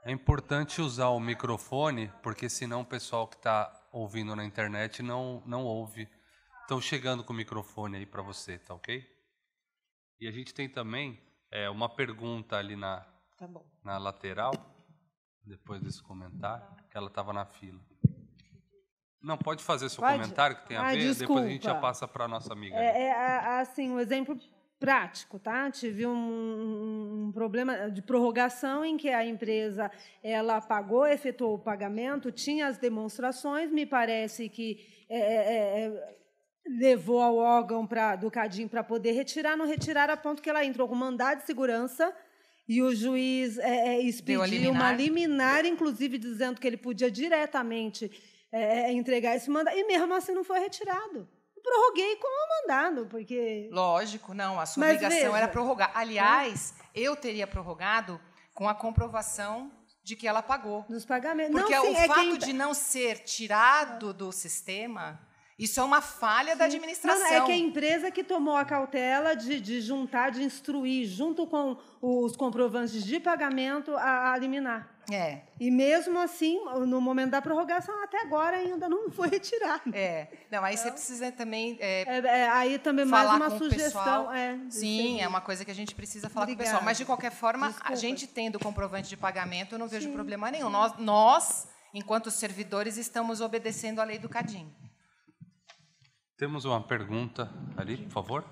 É importante usar o microfone, porque senão o pessoal que está ouvindo na internet não, não ouve. Estão chegando com o microfone aí para você, tá ok? E a gente tem também é, uma pergunta ali na, tá na lateral, depois desse comentário, que ela estava na fila. Não, pode fazer seu pode? comentário que tem a ver, desculpa. depois a gente já passa para a nossa amiga. É, é, assim, o um exemplo prático, tá? Tive um, um, problema de prorrogação em que a empresa ela pagou, efetuou o pagamento, tinha as demonstrações, me parece que é, é, é, é levou ao órgão pra, do Cadim para poder retirar, não retirar a ponto que ela entrou com mandado de segurança e o juiz é, é expediu liminar. uma liminar, inclusive dizendo que ele podia diretamente é, entregar esse mandado, e mesmo assim não foi retirado prorroguei como mandado, porque. Lógico, não, a sua Mas obrigação veja, era prorrogar. Né? Aliás, eu teria prorrogado com a comprovação de que ela pagou. Nos pagamentos. Porque não, sim, o é fato quem... Tá de não ser tirado do sistema. Isso é uma falha Sim. da administração. Não, é que a empresa que tomou a cautela de, de juntar, de instruir, junto com os comprovantes de pagamento, a, a é. E mesmo assim, no momento da prorrogação, até agora ainda não foi retirado. É. Não, aí então, você precisa também. É, é, é, aí também mais uma sugestão. É, Sim, é uma coisa que a gente precisa falar Obrigada. com o pessoal. Mas, de qualquer forma, Desculpa. a gente tendo o comprovante de pagamento, eu não vejo Sim. problema nenhum. Nós, nós, enquanto servidores, estamos obedecendo à lei do CADIM. Temos uma pergunta ali, por favor.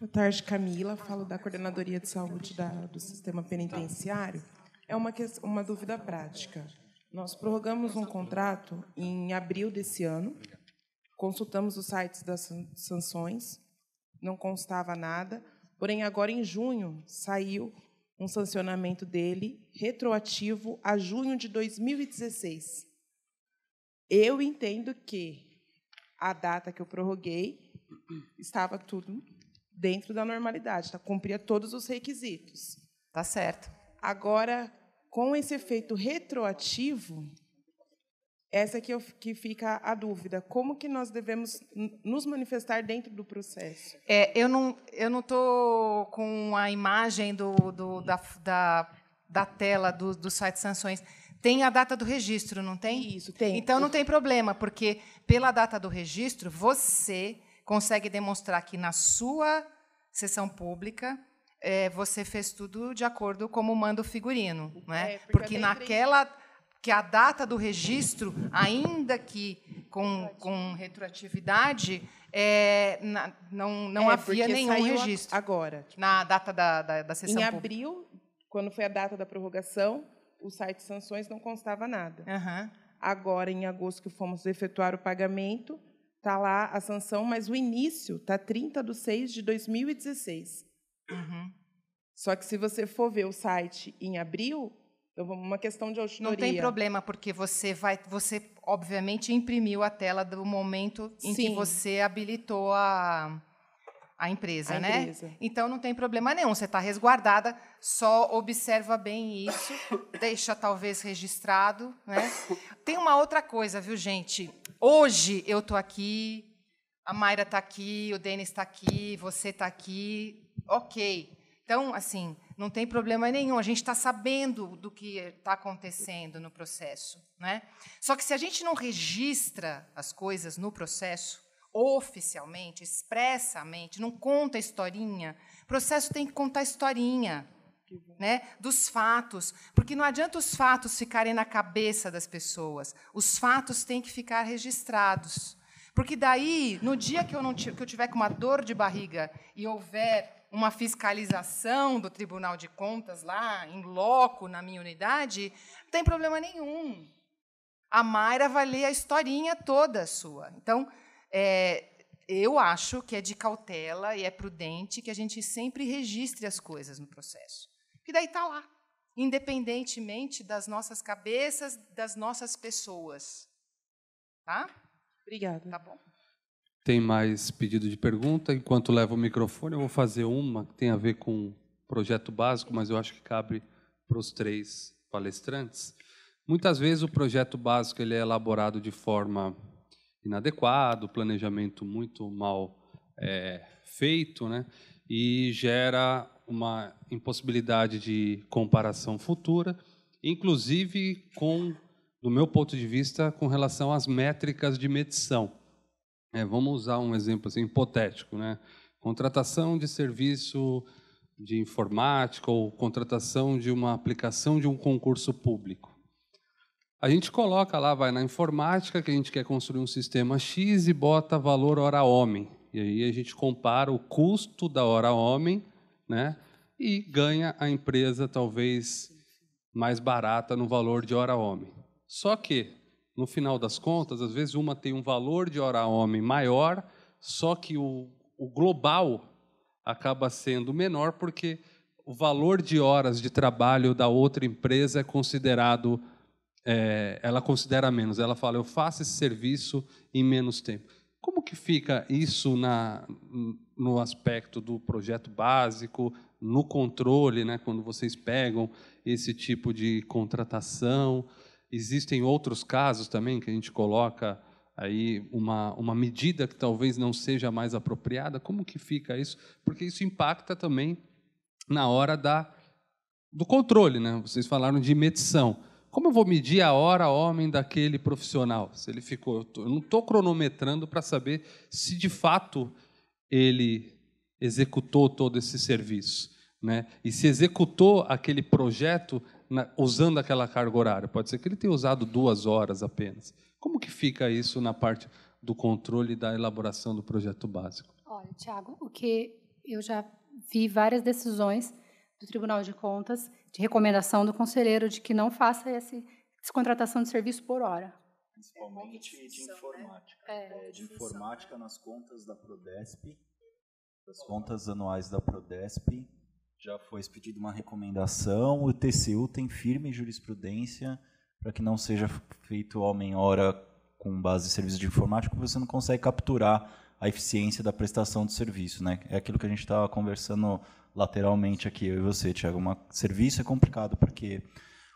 Boa tarde, Camila. Falo da Coordenadoria de Saúde da, do Sistema tá. Penitenciário. Tá é uma, uma dúvida prática. Nós prorrogamos um contrato em abril desse ano, consultamos os sites das sanções, não constava nada, porém, agora em junho saiu um sancionamento dele retroativo a junho de 2016. Eu entendo que a data que eu prorroguei estava tudo dentro da normalidade, tá? cumpria todos os requisitos. Tá certo. Agora, com esse efeito retroativo, essa é que fica a dúvida. Como que nós devemos nos manifestar dentro do processo? É, eu não eu não estou com a imagem do, do da, da, da, tela do, do site Sanções. Tem a data do registro, não tem? Isso, tem. Então não tem problema, porque pela data do registro você consegue demonstrar que na sua sessão pública é, você fez tudo de acordo com o figurino, né? É, porque, porque naquela que a data do registro, ainda que com, com retroatividade, é, na, não, não é, havia nenhum registro. Agora. Tipo, na data da, da, da sessão. Em abril, quando foi a data da prorrogação, o site sanções não constava nada. Uhum. Agora, em agosto, que fomos efetuar o pagamento, está lá a sanção, mas o início está 30 de 6 de 2016. Uhum. Só que se você for ver o site em abril, uma questão de auditoria. Não tem problema, porque você vai, você obviamente imprimiu a tela do momento em Sim. que você habilitou a, a empresa, a né? Empresa. Então não tem problema nenhum, você está resguardada, só observa bem isso, deixa talvez registrado, né? Tem uma outra coisa, viu, gente? Hoje eu estou aqui, a Mayra está aqui, o Denis está aqui, você está aqui, ok. Então, assim, não tem problema nenhum. A gente está sabendo do que está acontecendo no processo, né? Só que se a gente não registra as coisas no processo oficialmente, expressamente, não conta historinha, o processo tem que contar historinha. Né, dos fatos, porque não adianta os fatos ficarem na cabeça das pessoas, os fatos têm que ficar registrados. Porque daí, no dia que eu, não que eu tiver com uma dor de barriga e houver uma fiscalização do Tribunal de Contas lá, em loco, na minha unidade, não tem problema nenhum. A Mayra vai ler a historinha toda sua. Então, é, eu acho que é de cautela e é prudente que a gente sempre registre as coisas no processo. Porque daí está lá, independentemente das nossas cabeças, das nossas pessoas. Tá? Obrigada. Tá bom. Tem mais pedido de pergunta? Enquanto leva o microfone, eu vou fazer uma que tem a ver com projeto básico, mas eu acho que cabe para os três palestrantes. Muitas vezes o projeto básico ele é elaborado de forma inadequada, o planejamento muito mal é, feito, né? e gera uma impossibilidade de comparação futura, inclusive com, do meu ponto de vista, com relação às métricas de medição. É, vamos usar um exemplo assim, hipotético, né? Contratação de serviço de informática ou contratação de uma aplicação de um concurso público. A gente coloca lá, vai na informática, que a gente quer construir um sistema X e bota valor hora homem. E aí a gente compara o custo da hora homem, né? E ganha a empresa talvez mais barata no valor de hora homem. Só que no final das contas, às vezes uma tem um valor de hora homem maior, só que o, o global acaba sendo menor porque o valor de horas de trabalho da outra empresa é considerado, é, ela considera menos. Ela fala, eu faço esse serviço em menos tempo. Como que fica isso na, no aspecto do projeto básico, no controle, né, quando vocês pegam esse tipo de contratação? existem outros casos também que a gente coloca aí uma, uma medida que talvez não seja mais apropriada? Como que fica isso? Porque isso impacta também na hora da, do controle, né? Vocês falaram de medição. Como eu vou medir a hora homem daquele profissional? Se ele ficou, eu não estou cronometrando para saber se de fato ele executou todo esse serviço. Né? E se executou aquele projeto na, usando aquela carga horária. Pode ser que ele tenha usado duas horas apenas. Como que fica isso na parte do controle da elaboração do projeto básico? Olha, Tiago, o que eu já vi várias decisões do Tribunal de Contas de recomendação do conselheiro de que não faça esse, essa contratação de serviço por hora. Principalmente é, né? Né? É, é de informática. Né? É, de informática nas contas da Prodesp, das contas anuais da Prodesp, já foi expedida uma recomendação, o TCU tem firme jurisprudência para que não seja feito homem-hora com base em serviço de informática, você não consegue capturar a eficiência da prestação do serviço. Né? É aquilo que a gente estava tá conversando lateralmente aqui, eu e você, Tiago. Um serviço é complicado, porque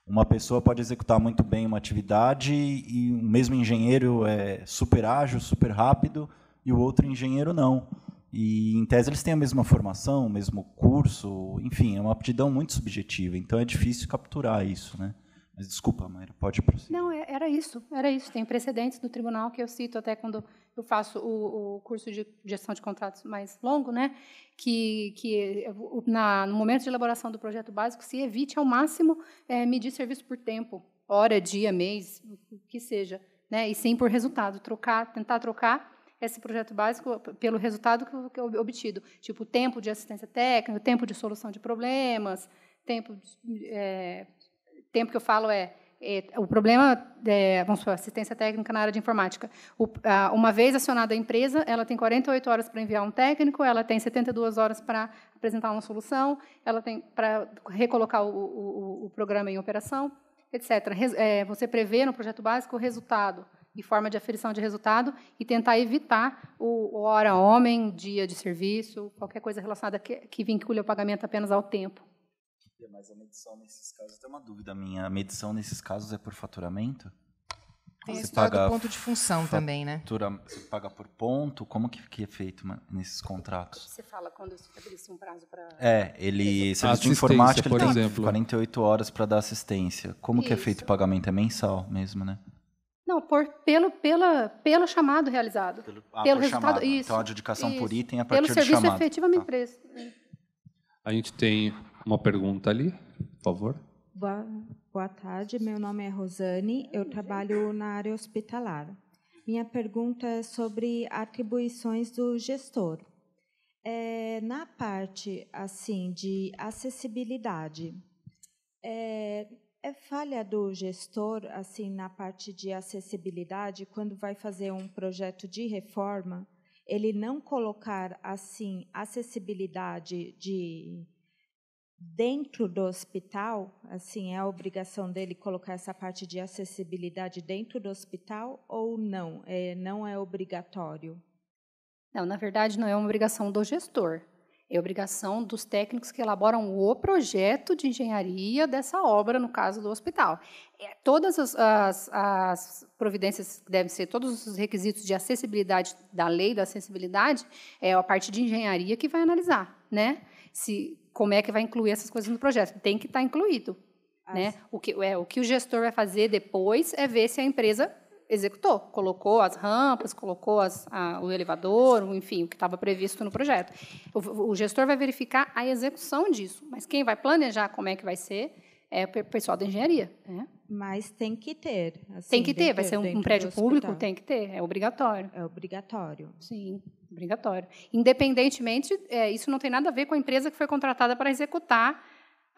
uma pessoa pode executar muito bem uma atividade e o mesmo engenheiro é super ágil, super rápido, e o outro engenheiro não. E em tese eles têm a mesma formação, o mesmo curso, enfim, é uma aptidão muito subjetiva, então é difícil capturar isso, né? Mas desculpa, Maíra, pode prosseguir. Não, é, era isso, era isso. Tem precedentes do tribunal que eu cito até quando eu faço o, o curso de gestão de contratos mais longo, né? Que, que na, no momento de elaboração do projeto básico se evite ao máximo é, medir serviço por tempo, hora, dia, mês, o que seja, né? E sim por resultado, trocar, tentar trocar esse projeto básico pelo resultado que, obtido, tipo tempo de assistência técnica, tempo de solução de problemas, tempo é, tempo que eu falo é, é o problema, é, vamos supor, assistência técnica na área de informática. O, a, uma vez acionada a empresa, ela tem 48 horas para enviar um técnico, ela tem 72 horas para apresentar uma solução, ela tem para recolocar o, o, o programa em operação, etc. É, você prevê no projeto básico o resultado e forma de aferição de resultado e tentar evitar o hora homem, dia de serviço, qualquer coisa relacionada que, que vincule o pagamento apenas ao tempo. É, mas a medição nesses casos, tem uma dúvida minha, a medição nesses casos é por faturamento? Tem você paga ponto de função fatura, também, né? Você paga por ponto? Como que, que é feito nesses contratos? Você fala quando estabelece um prazo para... É, ele, serviço de informática, ele tem exemplo. 48 horas para dar assistência. Como Isso. que é feito o pagamento? É mensal mesmo, né? Não, por, pelo, pela, pelo chamado realizado. Pelo, ah, pelo resultado. Chamado. Isso, então, a adjudicação isso, por item é a partir do chamado. Pelo serviço efetivo é tá. empresa. Né? A gente tem uma pergunta ali, por favor. Boa, boa tarde, meu nome é Rosane, eu trabalho na área hospitalar. Minha pergunta é sobre atribuições do gestor. É, na parte assim de acessibilidade, é, é falha do gestor, assim, na parte de acessibilidade, quando vai fazer um projeto de reforma, ele não colocar, assim, acessibilidade de dentro do hospital, assim, é a obrigação dele colocar essa parte de acessibilidade dentro do hospital ou não? É, não é obrigatório? Não, na verdade, não é uma obrigação do gestor. É obrigação dos técnicos que elaboram o projeto de engenharia dessa obra, no caso do hospital. É, todas as, as, as providências que devem ser, todos os requisitos de acessibilidade da lei da acessibilidade, é a parte de engenharia que vai analisar, né? Se, como é que vai incluir essas coisas no projeto. Tem que estar tá incluído. Né? O, que, é, o que o gestor vai fazer depois é ver se a empresa executou, colocou as rampas, colocou as, a, o elevador, enfim, o que estava previsto no projeto. O, o, gestor vai verificar a execução disso, mas quem vai planejar como é que vai ser é o pessoal da engenharia. Né? Mas tem que ter. Assim, tem que ter, vai ser um, um prédio público, tem que ter, é obrigatório. É obrigatório. Sim, obrigatório. Independentemente, é, isso não tem nada a ver com a empresa que foi contratada para executar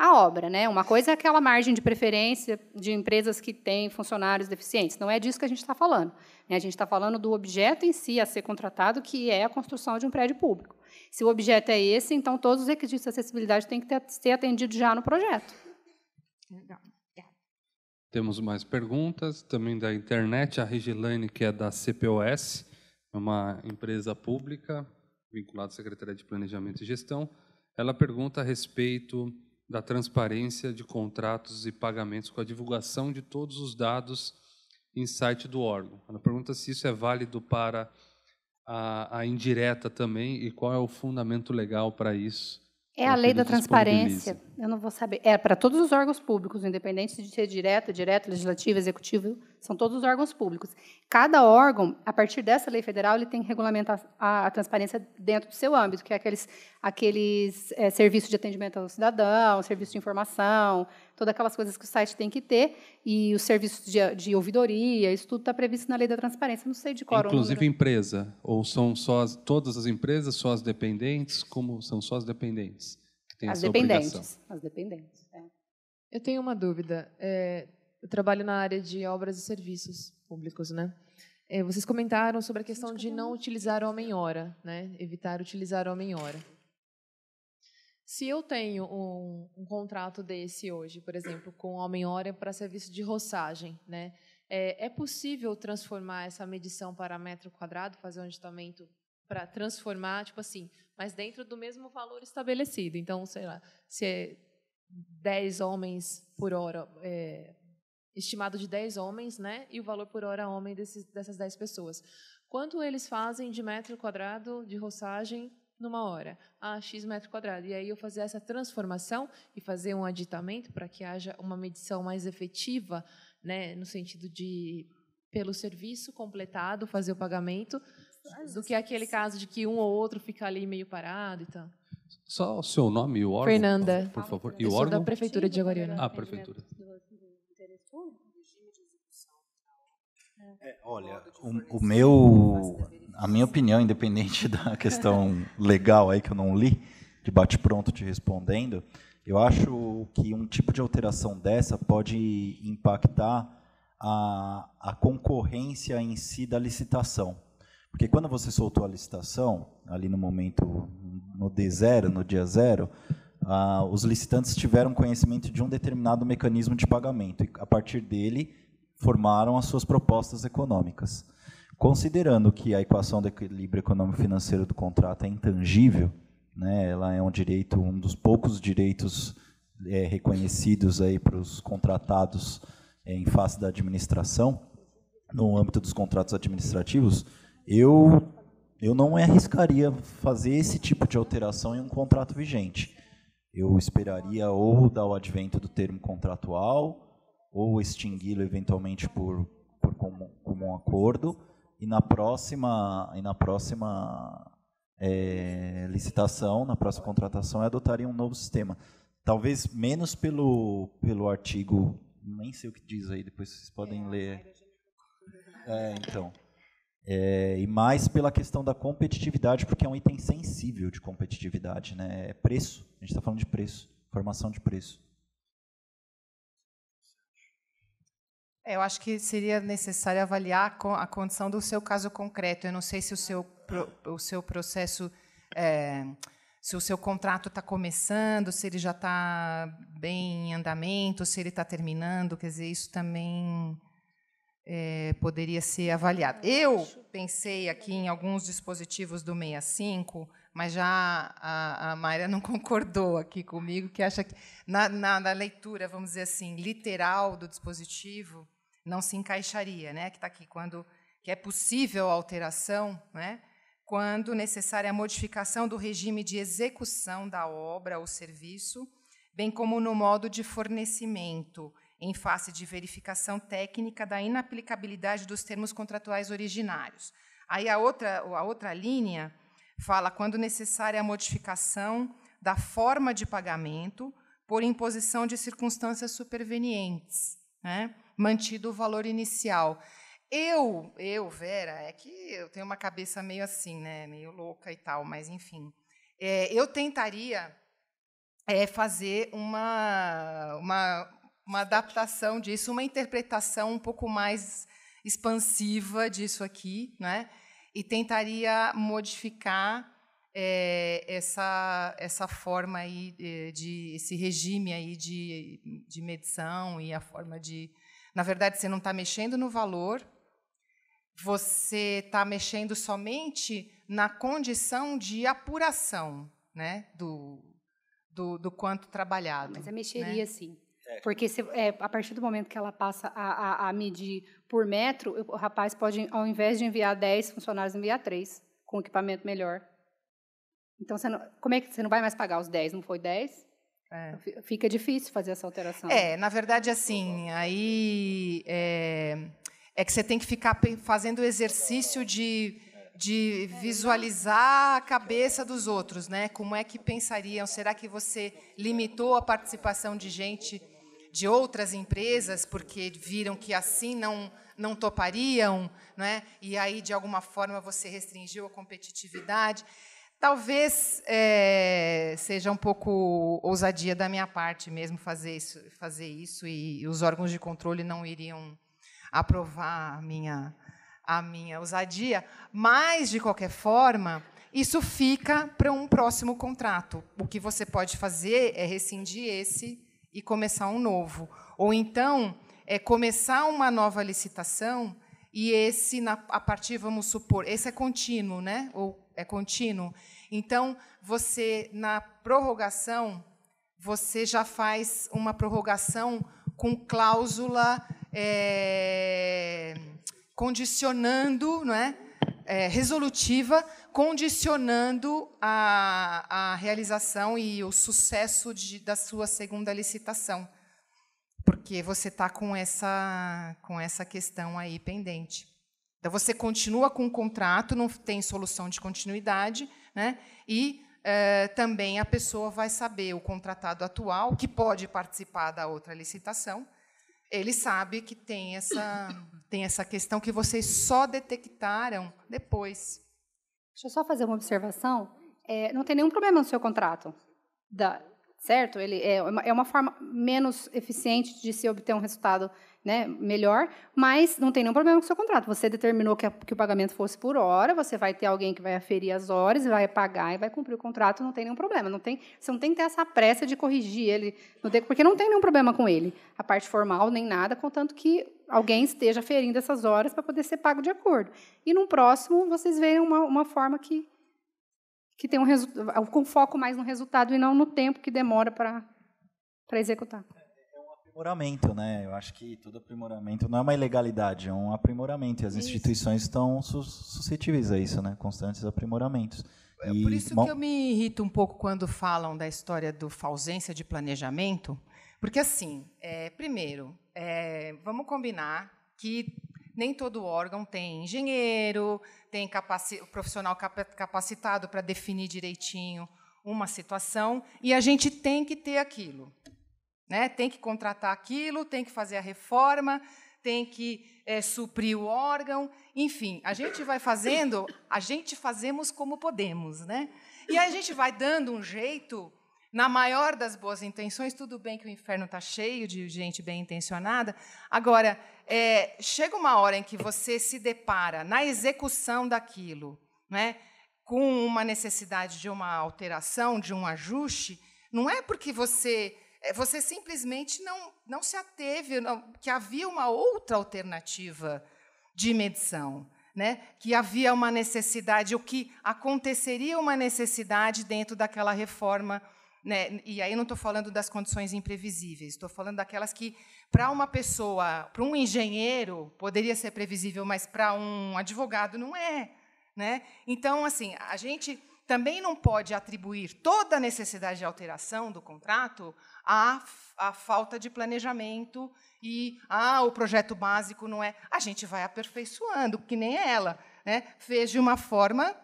a obra, né? Uma coisa é aquela margem de preferência de empresas que têm funcionários deficientes. Não é disso que a gente está falando. Né? A gente está falando do objeto em si a ser contratado, que é a construção de um prédio público. Se o objeto é esse, então todos os requisitos de acessibilidade têm que ter, ser atendidos já no projeto. Legal. Temos mais perguntas também da internet. A Regilane, que é da CPOS, é uma empresa pública vinculada à Secretaria de Planejamento e Gestão, ela pergunta a respeito da transparência de contratos e pagamentos com a divulgação de todos os dados em site do órgão. Ela pergunta se isso é válido para a, a indireta também e qual é o fundamento legal para isso. É a lei da transparência. Eu não vou saber. É para todos os órgãos públicos, independente de ser direta, direta, legislativo, executivo, são todos os órgãos públicos. Cada órgão, a partir dessa lei federal, ele tem que regulamentar a, a transparência dentro do seu âmbito, que é aqueles, aqueles é, serviços de atendimento ao cidadão, serviço de informação, todas aquelas coisas que o site tem que ter, e os serviços de, de ouvidoria, isso tudo está previsto na lei da transparência, não sei de qual. Inclusive empresa, ou são só as, todas as empresas, só as dependentes, como são só as dependentes? Que têm as, dependentes, as dependentes, as é. dependentes. Eu tenho uma dúvida. É, eu trabalho na área de obras e serviços públicos, né? É, vocês comentaram sobre a questão de não utilizar homem-hora, né? Evitar utilizar homem-hora. Se eu tenho um, um, contrato desse hoje, por exemplo, com homem-hora para serviço de roçagem, né? É, é possível transformar essa medição para metro quadrado, fazer um ajustamento para transformar, tipo assim, mas dentro do mesmo valor estabelecido. Então, sei lá, se é 10 homens por hora, é, estimado de 10 homens, né? E o valor por hora homem desses, dessas 10 pessoas. Quanto eles fazem de metro quadrado de roçagem numa hora? Ah, X metro quadrado. E aí eu fazer essa transformação e fazer um aditamento para que haja uma medição mais efetiva, né? No sentido de, pelo serviço completado, fazer o pagamento, do que aquele caso de que um ou outro fica ali meio parado e tal. Só o seu nome e o órgão? Fernanda. Por favor. E o órgão? da Prefeitura de Jaguariana. Ah, Prefeitura. É, é olha, o, o meu, a minha opinião, independente da questão legal aí que eu não li, de bate-pronto te respondendo, eu acho que um tipo de alteração dessa pode impactar a, a concorrência em si da licitação. Porque quando você soltou a licitação, ali no momento, no D0, no dia zero, ah, os licitantes tiveram conhecimento de um determinado mecanismo de pagamento. E, a partir dele, formaram as suas propostas econômicas. Considerando que a equação do equilíbrio econômico-financeiro do contrato é intangível, né, ela é um direito, um dos poucos direitos é, reconhecidos aí para os contratados é, em face da administração, no âmbito dos contratos administrativos, eu, eu não arriscaria fazer esse tipo de alteração em um contrato vigente. Eu esperaria ou dar o advento do termo contratual, ou extingui-lo eventualmente por, por comum, acordo, e na próxima, e na próxima é, licitação, na próxima contratação, é adotaria um novo sistema. Talvez menos pelo, pelo artigo, nem sei o que diz aí, depois vocês podem é, ler. É, é então. É, e mais pela questão da competitividade, porque é um item sensível de competitividade, né? É preço, a gente está falando de preço, formação de preço. É, eu acho que seria necessário avaliar a condição do seu caso concreto. Eu não sei se o seu, o seu processo, é, se o seu contrato está começando, se ele já está bem em andamento, se ele está terminando. Quer dizer, isso também é, poderia ser avaliado. Eu pensei aqui em alguns dispositivos do 65 mas já a, a Mayra não concordou aqui comigo, que acha que na, na, na, leitura, vamos dizer assim, literal do dispositivo, não se encaixaria, né? Que está aqui quando que é possível a alteração, né? Quando necessária a modificação do regime de execução da obra ou serviço, bem como no modo de fornecimento, em face de verificação técnica da inaplicabilidade dos termos contratuais originários. Aí a outra, a outra linha Fala quando necessária a modificação da forma de pagamento por imposição de circunstâncias supervenientes, né? mantido o valor inicial. Eu, eu, Vera, é que eu tenho uma cabeça meio assim, né, meio louca e tal, mas enfim, é, eu tentaria é, fazer uma, uma uma adaptação disso, uma interpretação um pouco mais expansiva disso aqui, né? e tentaria modificar é, essa essa forma aí eh, de esse regime aí de, de medição e a forma de na verdade você não está mexendo no valor você está mexendo somente na condição de apuração né do do, do quanto trabalhado mas eu é mexeria né? sim é. Porque se, é, a partir do momento que ela passa a, a, a medir por metro, o rapaz pode, ao invés de enviar 10 funcionários, enviar 3, com equipamento melhor. Então, você não, como é que você não vai mais pagar os 10? Não foi 10? É. Fica difícil fazer essa alteração. É, na verdade, assim, aí é, é que você tem que ficar fazendo o exercício de, de visualizar a cabeça dos outros, né? Como é que pensariam? Será que você limitou a participação de gente de outras empresas, porque viram que assim não, não topariam, né? e aí, de alguma forma, você restringiu a competitividade. Talvez é, seja um pouco ousadia da minha parte mesmo fazer isso, fazer isso e, os órgãos de controle não iriam aprovar a minha, a minha ousadia, mas, de qualquer forma, isso fica para um próximo contrato. O que você pode fazer é rescindir esse e começar um novo. Ou então, é, começar uma nova licitação e esse, na, a partir, vamos supor, esse é contínuo, né? ou é contínuo. Então, você, na prorrogação, você já faz uma prorrogação com cláusula é, condicionando, não é? é, resolutiva condicionando a, a realização e o sucesso de, da sua segunda licitação, porque você está com essa, com essa questão aí pendente. Então, você continua com o contrato, não tem solução de continuidade, né? e é, também a pessoa vai saber, o contratado atual, que pode participar da outra licitação, ele sabe que tem essa tem essa questão que vocês só detectaram depois. Deixa eu só fazer uma observação. É, não tem nenhum problema no seu contrato, da, certo? Ele é uma, é uma forma menos eficiente de se obter um resultado né, melhor, mas não tem nenhum problema com o seu contrato. Você determinou que, a, que o pagamento fosse por hora, você vai ter alguém que vai aferir as horas, vai pagar e vai cumprir o contrato, não tem nenhum problema. Não tem, você não tem que ter essa pressa de corrigir ele, não tem, porque não tem nenhum problema com ele, a parte formal nem nada, contanto que alguém esteja ferindo essas horas para poder ser pago de acordo. E no próximo, vocês veem uma, uma forma que, que tem um com foco mais no resultado e não no tempo que demora para executar aprimoramento, né? Eu acho que todo aprimoramento não é uma ilegalidade, é um aprimoramento. E as isso. instituições estão suscetíveis a isso, né? Constantes aprimoramentos. É por isso bom... que eu me irrito um pouco quando falam da história do ausência de planejamento, porque assim, é, primeiro, é, vamos combinar que nem todo órgão tem engenheiro, tem capaci profissional capacitado para definir direitinho uma situação, e a gente tem que ter aquilo. Né? Tem que contratar aquilo, tem que fazer a reforma, tem que é, suprir o órgão, enfim, a gente vai fazendo, a gente fazemos como podemos, né? E a gente vai dando um jeito, na maior das boas intenções, tudo bem que o inferno está cheio de gente bem intencionada. Agora, é, chega uma hora em que você se depara na execução daquilo, né? Com uma necessidade de uma alteração, de um ajuste, não é porque você é, você simplesmente não, não se ateve, não, que havia uma outra alternativa de medição, né? que havia uma necessidade, o que aconteceria uma necessidade dentro daquela reforma. Né? E aí não estou falando das condições imprevisíveis, estou falando daquelas que, para uma pessoa, para um engenheiro, poderia ser previsível, mas para um advogado não é. Né? Então, assim, a gente também não pode atribuir toda a necessidade de alteração do contrato à, à falta de planejamento e ah, o projeto básico não é. A gente vai aperfeiçoando, que nem ela. Né? Fez de uma forma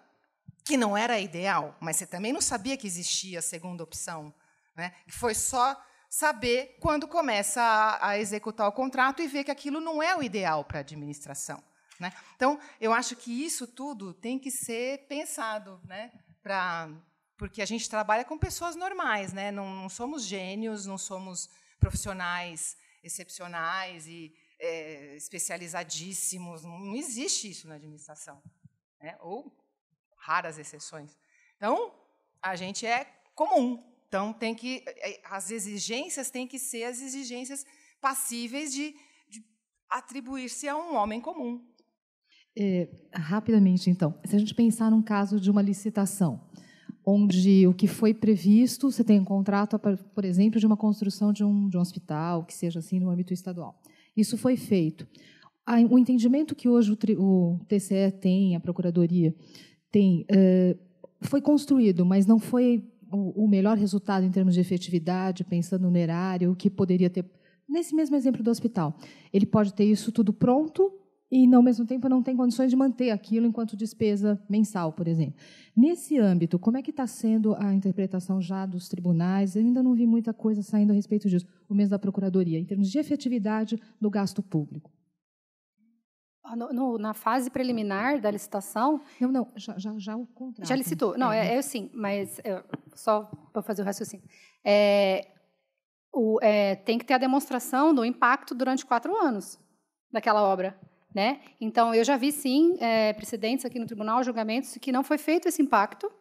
que não era ideal, mas você também não sabia que existia a segunda opção. Né? Foi só saber quando começa a, a executar o contrato e ver que aquilo não é o ideal para a administração. Né? Então, eu acho que isso tudo tem que ser pensado. Né? para porque a gente trabalha com pessoas normais, né? Não, não somos gênios, não somos profissionais excepcionais e é, especializadíssimos. Não existe isso na administração, né? ou raras exceções. Então, a gente é comum. Então, tem que é, as exigências têm que ser as exigências passíveis de, de atribuir-se a um homem comum, é, rapidamente, então, se a gente pensar num caso de uma licitação, onde o que foi previsto, você tem um contrato, por exemplo, de uma construção de um, de um hospital, que seja assim, no âmbito estadual. Isso foi feito. O entendimento que hoje o, o TCE tem, a Procuradoria tem, é, foi construído, mas não foi o, o melhor resultado em termos de efetividade, pensando no erário, o que poderia ter. Nesse mesmo exemplo do hospital, ele pode ter isso tudo pronto, e, ao mesmo tempo, não tem condições de manter aquilo enquanto despesa mensal, por exemplo. Nesse âmbito, como é que está sendo a interpretação já dos tribunais? Eu ainda não vi muita coisa saindo a respeito disso, o mesmo da Procuradoria, em termos de efetividade do gasto público. Ah, no, no, na fase preliminar da licitação. Não, não, já, já, já o contrato. Já licitou. Não, é, é assim, mas é, só para fazer o raciocínio. É, o, é, tem que ter a demonstração do impacto durante quatro anos daquela obra. Né? Então, eu já vi, sim, é, precedentes aqui no tribunal, julgamentos, que não foi feito esse impacto,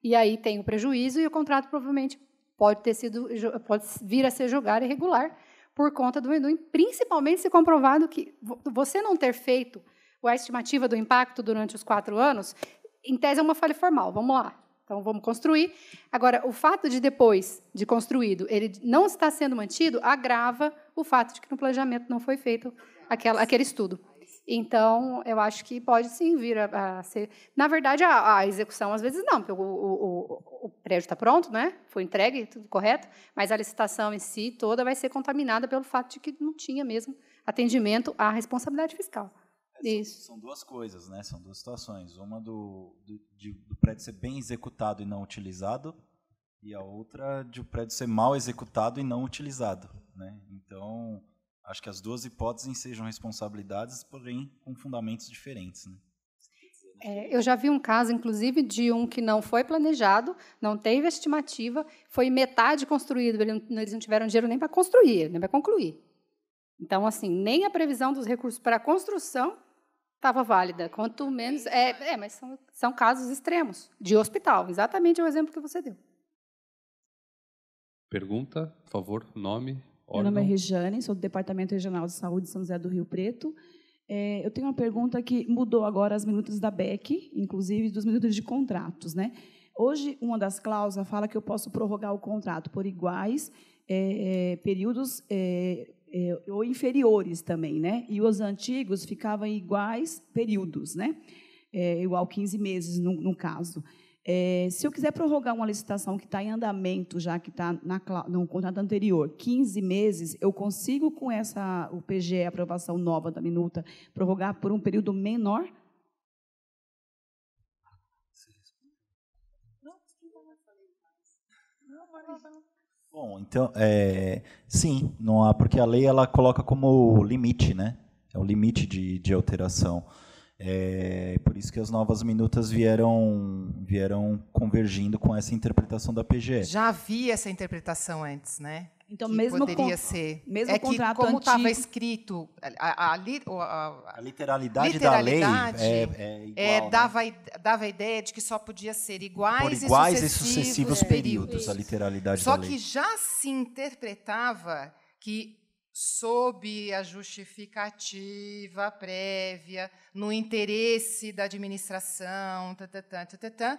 e aí tem o prejuízo, e o contrato provavelmente pode, ter sido, pode vir a ser julgado irregular por conta do amendoim, principalmente se comprovado que você não ter feito a estimativa do impacto durante os quatro anos, em tese é uma falha formal, vamos lá. Então, vamos construir. Agora, o fato de depois de construído ele não estar sendo mantido agrava o fato de que no planejamento não foi feito aquela, aquele estudo. Então, eu acho que pode sim vir a, a ser. Na verdade, a, a, execução, às vezes, não, porque o, o, o prédio está pronto, né? foi entregue, tudo correto, mas a licitação em si toda vai ser contaminada pelo fato de que não tinha mesmo atendimento à responsabilidade fiscal. É, Isso. São, duas coisas, né? São duas situações. Uma do, do, de, do, prédio ser bem executado e não utilizado, e a outra de o prédio ser mal executado e não utilizado. Né? Então, Acho que as duas hipóteses sejam responsabilidades, porém com fundamentos diferentes. Né? É, eu já vi um caso, inclusive, de um que não foi planejado, não teve estimativa, foi metade construído, eles não tiveram dinheiro nem para construir, nem para concluir. Então, assim, nem a previsão dos recursos para a construção estava válida, quanto menos. É, é mas são, são casos extremos, de hospital, exatamente o exemplo que você deu. Pergunta, por favor, nome, Órgão. Meu nome é Rejane, sou do Departamento Regional de Saúde de São José do Rio Preto. É, eu tenho uma pergunta que mudou agora as minutas da BEC, inclusive dos minutos de contratos. Né? Hoje, uma das cláusulas fala que eu posso prorrogar o contrato por iguais é, é, períodos é, é, ou inferiores também, né? E os antigos ficavam iguais períodos, né? É, igual 15 meses, no, no caso. É, se eu quiser prorrogar uma licitação que está em andamento, já que está no contrato anterior, 15 meses, eu consigo, com essa o PGE, aprovação nova da minuta, prorrogar por um período menor? Bom, então, é, sim, não há, porque a lei ela coloca como limite, né? É o limite de, de alteração. É por isso que as novas minutas vieram, vieram convergindo com essa interpretação da PGE. Já havia essa interpretação antes, né? Então, que mesmo poderia ser. Mesmo é que, como estava escrito, a, a, a, a literalidade, literalidade, da lei é, é, é igual, é, dava, né? dava a ideia de que só podia ser iguais, Por iguais e sucessivos, e sucessivos períodos, a literalidade só da lei. Só que já se interpretava que sob a justificativa prévia, no interesse da administração, tatatã,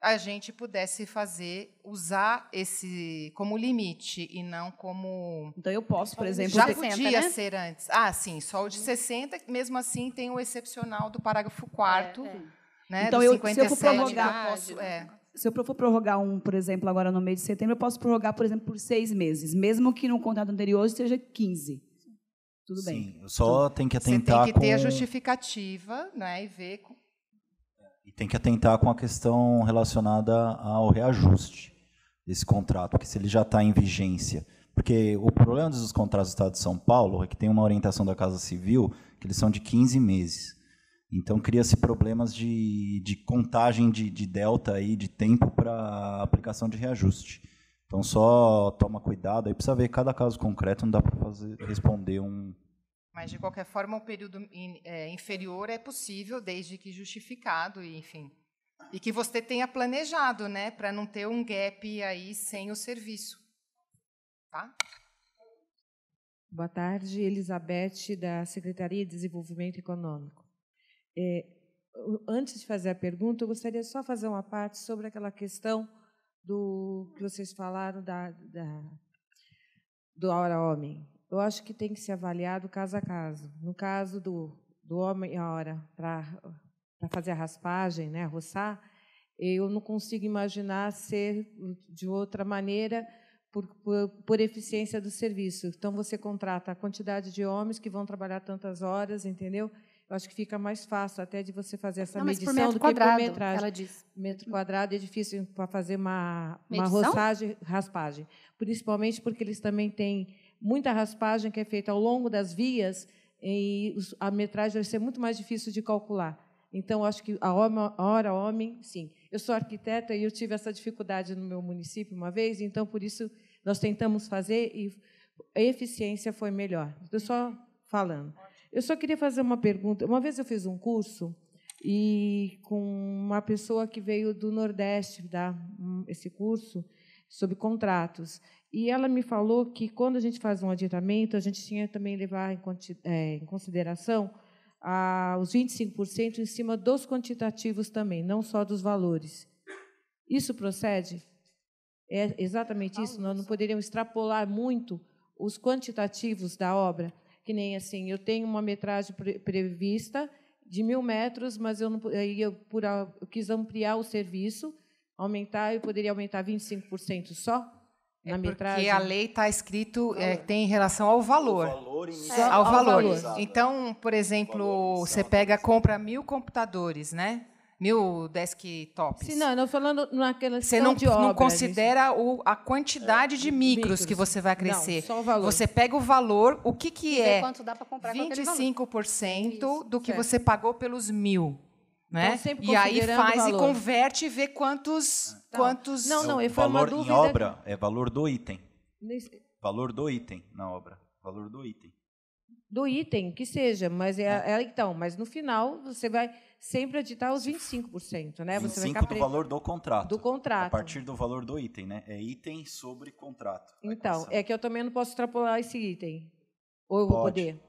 a gente pudesse fazer, usar esse como limite e não como. Então eu posso, por exemplo, já 60, podia né? ser antes. Ah, sim, só o de 60, mesmo assim tem o excepcional do parágrafo 4 é, é. né, então, do eu, 57, se eu for prorrogar, eu posso, é. é se eu for prorrogar um, por exemplo, agora no mês de setembro, eu posso prorrogar, por exemplo, por seis meses, mesmo que no contrato anterior seja 15. Tudo Sim, bem. Sim, só então, tem que atentar tem que ter com... a justificativa né, e ver... Com... E tem que atentar com a questão relacionada ao reajuste desse contrato, porque se ele já está em vigência... Porque o problema dos contratos do Estado de São Paulo é que tem uma orientação da Casa Civil que eles são de 15 meses. Então cria-se problemas de, de contagem de, de delta aí, de tempo para aplicação de reajuste. Então só toma cuidado, aí precisa ver cada caso concreto, não dá para responder um. Mas de qualquer forma, o período in, é, inferior é possível, desde que justificado, e, enfim. E que você tenha planejado, né, para não ter um gap aí sem o serviço. Tá? Boa tarde, Elizabeth, da Secretaria de Desenvolvimento Econômico. É, antes de fazer a pergunta, eu gostaria só fazer uma parte sobre aquela questão do que vocês falaram da, da do hora homem. Eu acho que tem que ser avaliado caso a caso. No caso do, do homem a hora para fazer a raspagem, né, roçar, eu não consigo imaginar ser de outra maneira por, por, por, eficiência do serviço. Então, você contrata a quantidade de homens que vão trabalhar tantas horas, entendeu? Eu acho que fica mais fácil até de você fazer essa não, medição do quadrado, que por metragem. Ela disse: Metro hum. quadrado é difícil para fazer uma, uma roçagem, raspagem. Principalmente porque eles também têm muita raspagem que é feita ao longo das vias e a metragem vai ser muito mais difícil de calcular. Então, acho que a hora homem, sim. Eu sou arquiteta e eu tive essa dificuldade no meu município uma vez, então, por isso, nós tentamos fazer e a eficiência foi melhor. Estou só falando. Eu só queria fazer uma pergunta. Uma vez eu fiz um curso e com uma pessoa que veio do Nordeste dar esse curso sobre contratos. E ela me falou que quando a gente faz um aditamento, a gente tinha também levar em, é, consideração os 25% em cima dos quantitativos também, não só dos valores. Isso procede? É exatamente isso? Nós não poderíamos extrapolar muito os quantitativos da obra? que nem assim, eu tenho uma metragem pre prevista de mil metros, mas eu não, aí eu, por, eu quis ampliar o serviço, aumentar, eu poderia aumentar 25% só é na é metragem. Porque a lei está escrito é, tem em relação ao valor. valor Ao valor. Então, por exemplo, você pega, compra mil computadores, né? mil desktops. Sim, não, eu falando naquela Você não, de obra, não considera o, a quantidade de micros, é, micros, que você vai crescer. Não, só o valor. Você pega o valor, o que, que é quanto dá comprar 25% Isso, do que certo. você pagou pelos mil. Né? Então, e aí faz e converte e vê quantos. Tá. quantos... Não, não, é valor uma dúvida... em obra é valor do item. Nesse... Valor do item na obra. Valor do item. Do item, que seja, mas é, é. é então, mas no final você vai sempre aditar os 25%, né? Você 25% vai ficar pre... do valor do contrato. Do contrato. A partir do valor do item, né? É item sobre contrato. Então, é que eu também não posso extrapolar esse item. Ou eu pode. vou poder?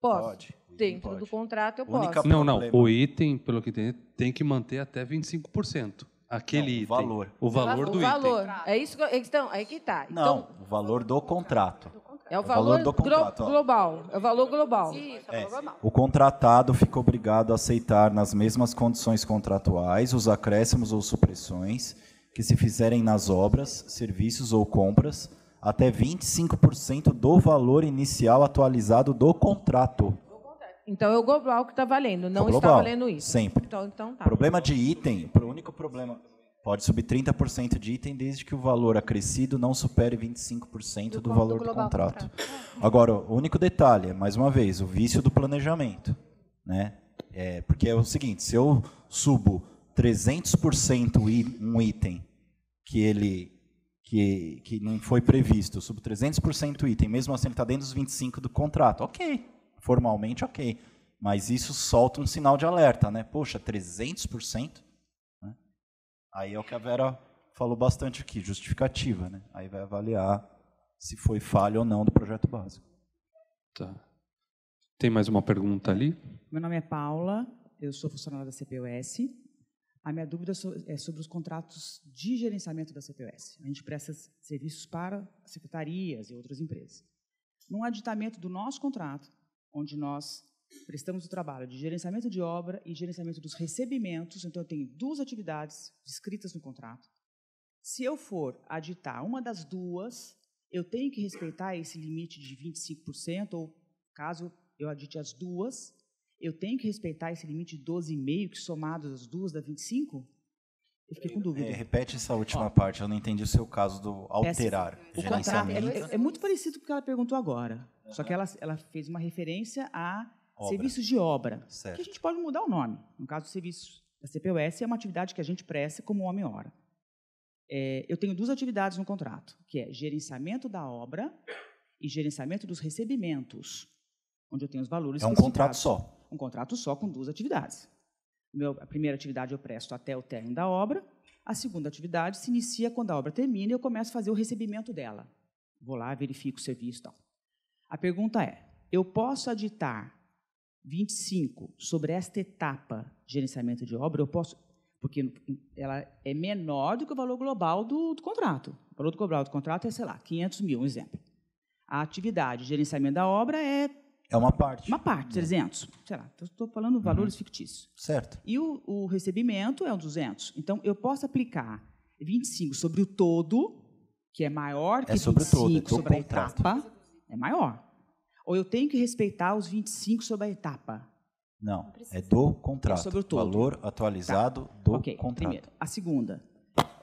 Posso. Pode. Dentro pode. do contrato eu Única posso. Não, não. O item, pelo que entendi, tem que manter até 25% aquele não, o valor. item. O valor. O valor do o valor. item. É isso que, é então, aí é que tá. Então, não, o valor do contrato. É, é o, valor, do contrato, glo global. É o valor global. Isso, é o, é. global. o contratado fica obrigado a aceitar nas mesmas condições contratuais os acréscimos ou supressões que se fizerem nas obras, serviços ou compras até 25% do valor inicial atualizado do contrato. Então é o global que está valendo, não é está valendo isso. Sempre. Então, então tá. Problema de item, o único problema Pode subir 30% de item desde que o valor acrescido não supere 25% do, do valor do, contrato. contrato. Ah. Agora, o único detalhe, é, mais uma vez, o vício do planejamento. Né? É, porque é o seguinte, se eu subo 300% um item que ele que, que não foi previsto, subo 300% o item, mesmo assim ele está dentro dos 25 do contrato. OK. Formalmente OK. Mas isso solta um sinal de alerta, né? Poxa, 300%? Aí é o que a Vera falou bastante aqui, justificativa, né? Aí vai avaliar se foi falha ou não do projeto básico. Tá. Tem mais uma pergunta ali? Meu nome é Paula, eu sou funcionária da CPUS. A minha dúvida é sobre os contratos de gerenciamento da CPUS. A gente presta serviços para secretarias e outras empresas. Num aditamento do nosso contrato, onde nós prestamos o trabalho de gerenciamento de obra e gerenciamento dos recebimentos, então eu tenho duas atividades descritas no contrato. Se eu for aditar uma das duas, eu tenho que respeitar esse limite de 25%, ou caso eu adite as duas, eu tenho que respeitar esse limite de 12,5%, que somados as duas dá 25%? Eu fiquei com dúvida. É, repete essa última Ó, parte, eu não entendi o seu caso do alterar. Essa, o contrato é, é, muito parecido com o que ela perguntou agora, uhum. só que ela, ela fez uma referência a Obra. Serviços de obra. Certo. Que a gente pode mudar o nome. No caso, o serviço da CPUS é uma atividade que a gente presta como homem-hora. É, eu tenho duas atividades no contrato, que é gerenciamento da obra e gerenciamento dos recebimentos, onde eu tenho os valores. É um contrato só. Um contrato só com duas atividades. Meu, a primeira atividade eu presto até o término da obra. A segunda atividade se inicia quando a obra termina e eu começo a fazer o recebimento dela. Vou lá, verifico o serviço e tal. A pergunta é: eu posso aditar 25, sobre esta etapa de gerenciamento de obra, eu posso. Porque ela é menor do que o valor global do, do contrato. O valor global do contrato é, sei lá, 500 mil, um exemplo. A atividade de gerenciamento da obra é. É uma parte. Uma parte, 300. Né. Sei lá, estou falando uhum. valores uhum. fictícios. Certo. E o, o recebimento é um 200. Então, eu posso aplicar 25 sobre o todo, que é maior que é sobre 25 todo, é sobre a etapa. É maior ou eu tenho que respeitar os 25 sobre a etapa? Não, Não é do contrato. É sobre o todo. Valor tá. atualizado tá. do okay, contrato. Primeiro. A segunda,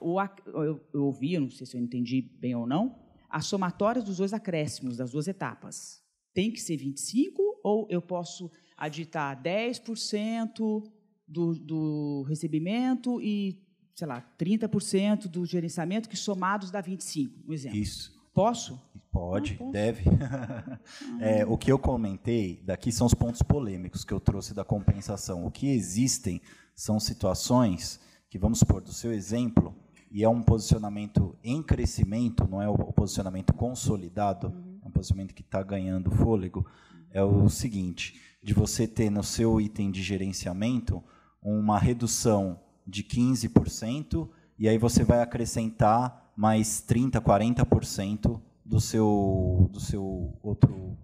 o, eu, eu ouvi, não sei se eu entendi bem ou não, a somatória dos dois acréscimos, das duas etapas. Tem que ser 25 ou eu posso aditar 10% do, do recebimento e, sei lá, 30% do gerenciamento, que somados dá 25, um exemplo. Isso. Posso? Pode, ah, deve. é, o que eu comentei daqui são os pontos polêmicos que eu trouxe da compensação. O que existem são situações que, vamos supor, do seu exemplo, e é um posicionamento em crescimento, não é o posicionamento consolidado, uhum. é um posicionamento que está ganhando fôlego, é o seguinte, de você ter no seu item de gerenciamento uma redução de 15%, e aí você vai acrescentar mais 30%, 40% do seu, do seu outro,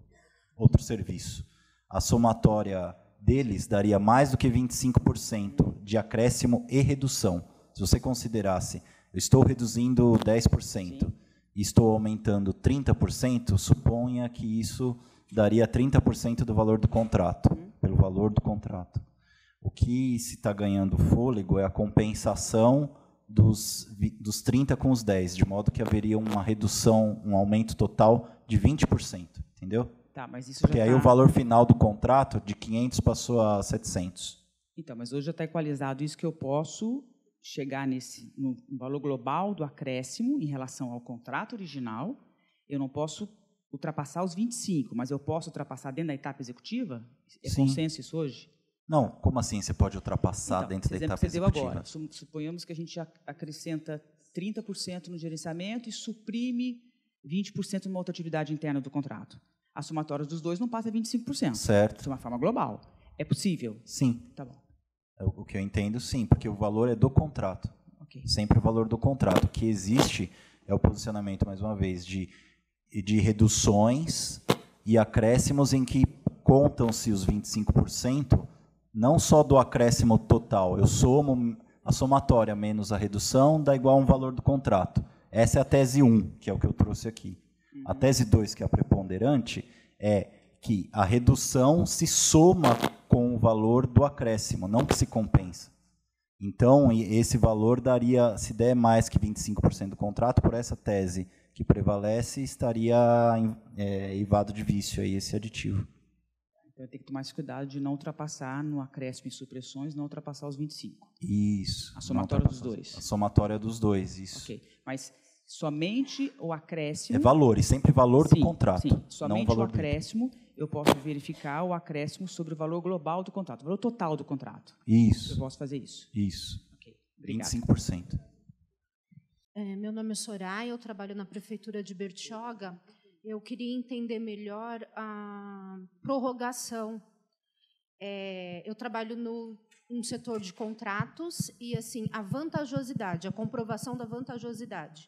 outro serviço. A somatória deles daria mais do que 25% de acréscimo e redução. Se você considerasse, eu estou reduzindo 10% Sim. e estou aumentando 30%, suponha que isso daria 30% do valor do contrato, uhum. pelo valor do contrato. O que se está ganhando fôlego é a compensação dos, dos 30 com os 10, de modo que haveria uma redução, um aumento total de 20%, entendeu? Tá, mas isso Porque já aí tá... o valor final do contrato de 500 passou a 700. Então, mas hoje já está equalizado isso que eu posso chegar nesse no valor global do acréscimo em relação ao contrato original, eu não posso ultrapassar os 25, mas eu posso ultrapassar dentro da etapa executiva? É Sim. consenso isso hoje? Não, como assim você pode ultrapassar então, dentro da etapa executiva? Agora, suponhamos que a gente acrescenta 30% no gerenciamento e suprime 20% numa outra atividade interna do contrato. A somatória dos dois não passa 25%. Certo. Isso é uma forma global. É possível? Sim. Tá bom. É, o que eu entendo, sim, porque o valor é do contrato. Okay. Sempre o valor do contrato. O que existe é o posicionamento, mais uma vez, de, de reduções e acréscimos em que contam-se os 25% não só do acréscimo total, eu somo a somatória menos a redução dá igual ao um valor do contrato. Essa é a tese 1, que é o que eu trouxe aqui. A uhum. tese 2, que é a preponderante, é que a redução se soma com o valor do acréscimo, não que se compensa. Então, esse valor daria, se der mais que 25% do contrato, por essa tese que prevalece, estaria é, evado de vício aí esse aditivo. Então, tenho que tomar esse cuidado de não ultrapassar, no acréscimo em supressões, não ultrapassar os 25. Isso. A somatória dos dois. A somatória dos dois, isso. Ok. Mas somente o acréscimo. É valor, e sempre valor sim, do contrato. Sim, somente não o, o acréscimo, eu posso verificar o acréscimo sobre o valor global do contrato, o valor total do contrato. Isso. Eu posso fazer isso. Isso. Ok. Obrigado. 25%. É, meu nome é Soraya, eu trabalho na prefeitura de Bertioga eu queria entender melhor a prorrogação. É, eu trabalho no, um setor de contratos e assim a vantajosidade, a comprovação da vantajosidade.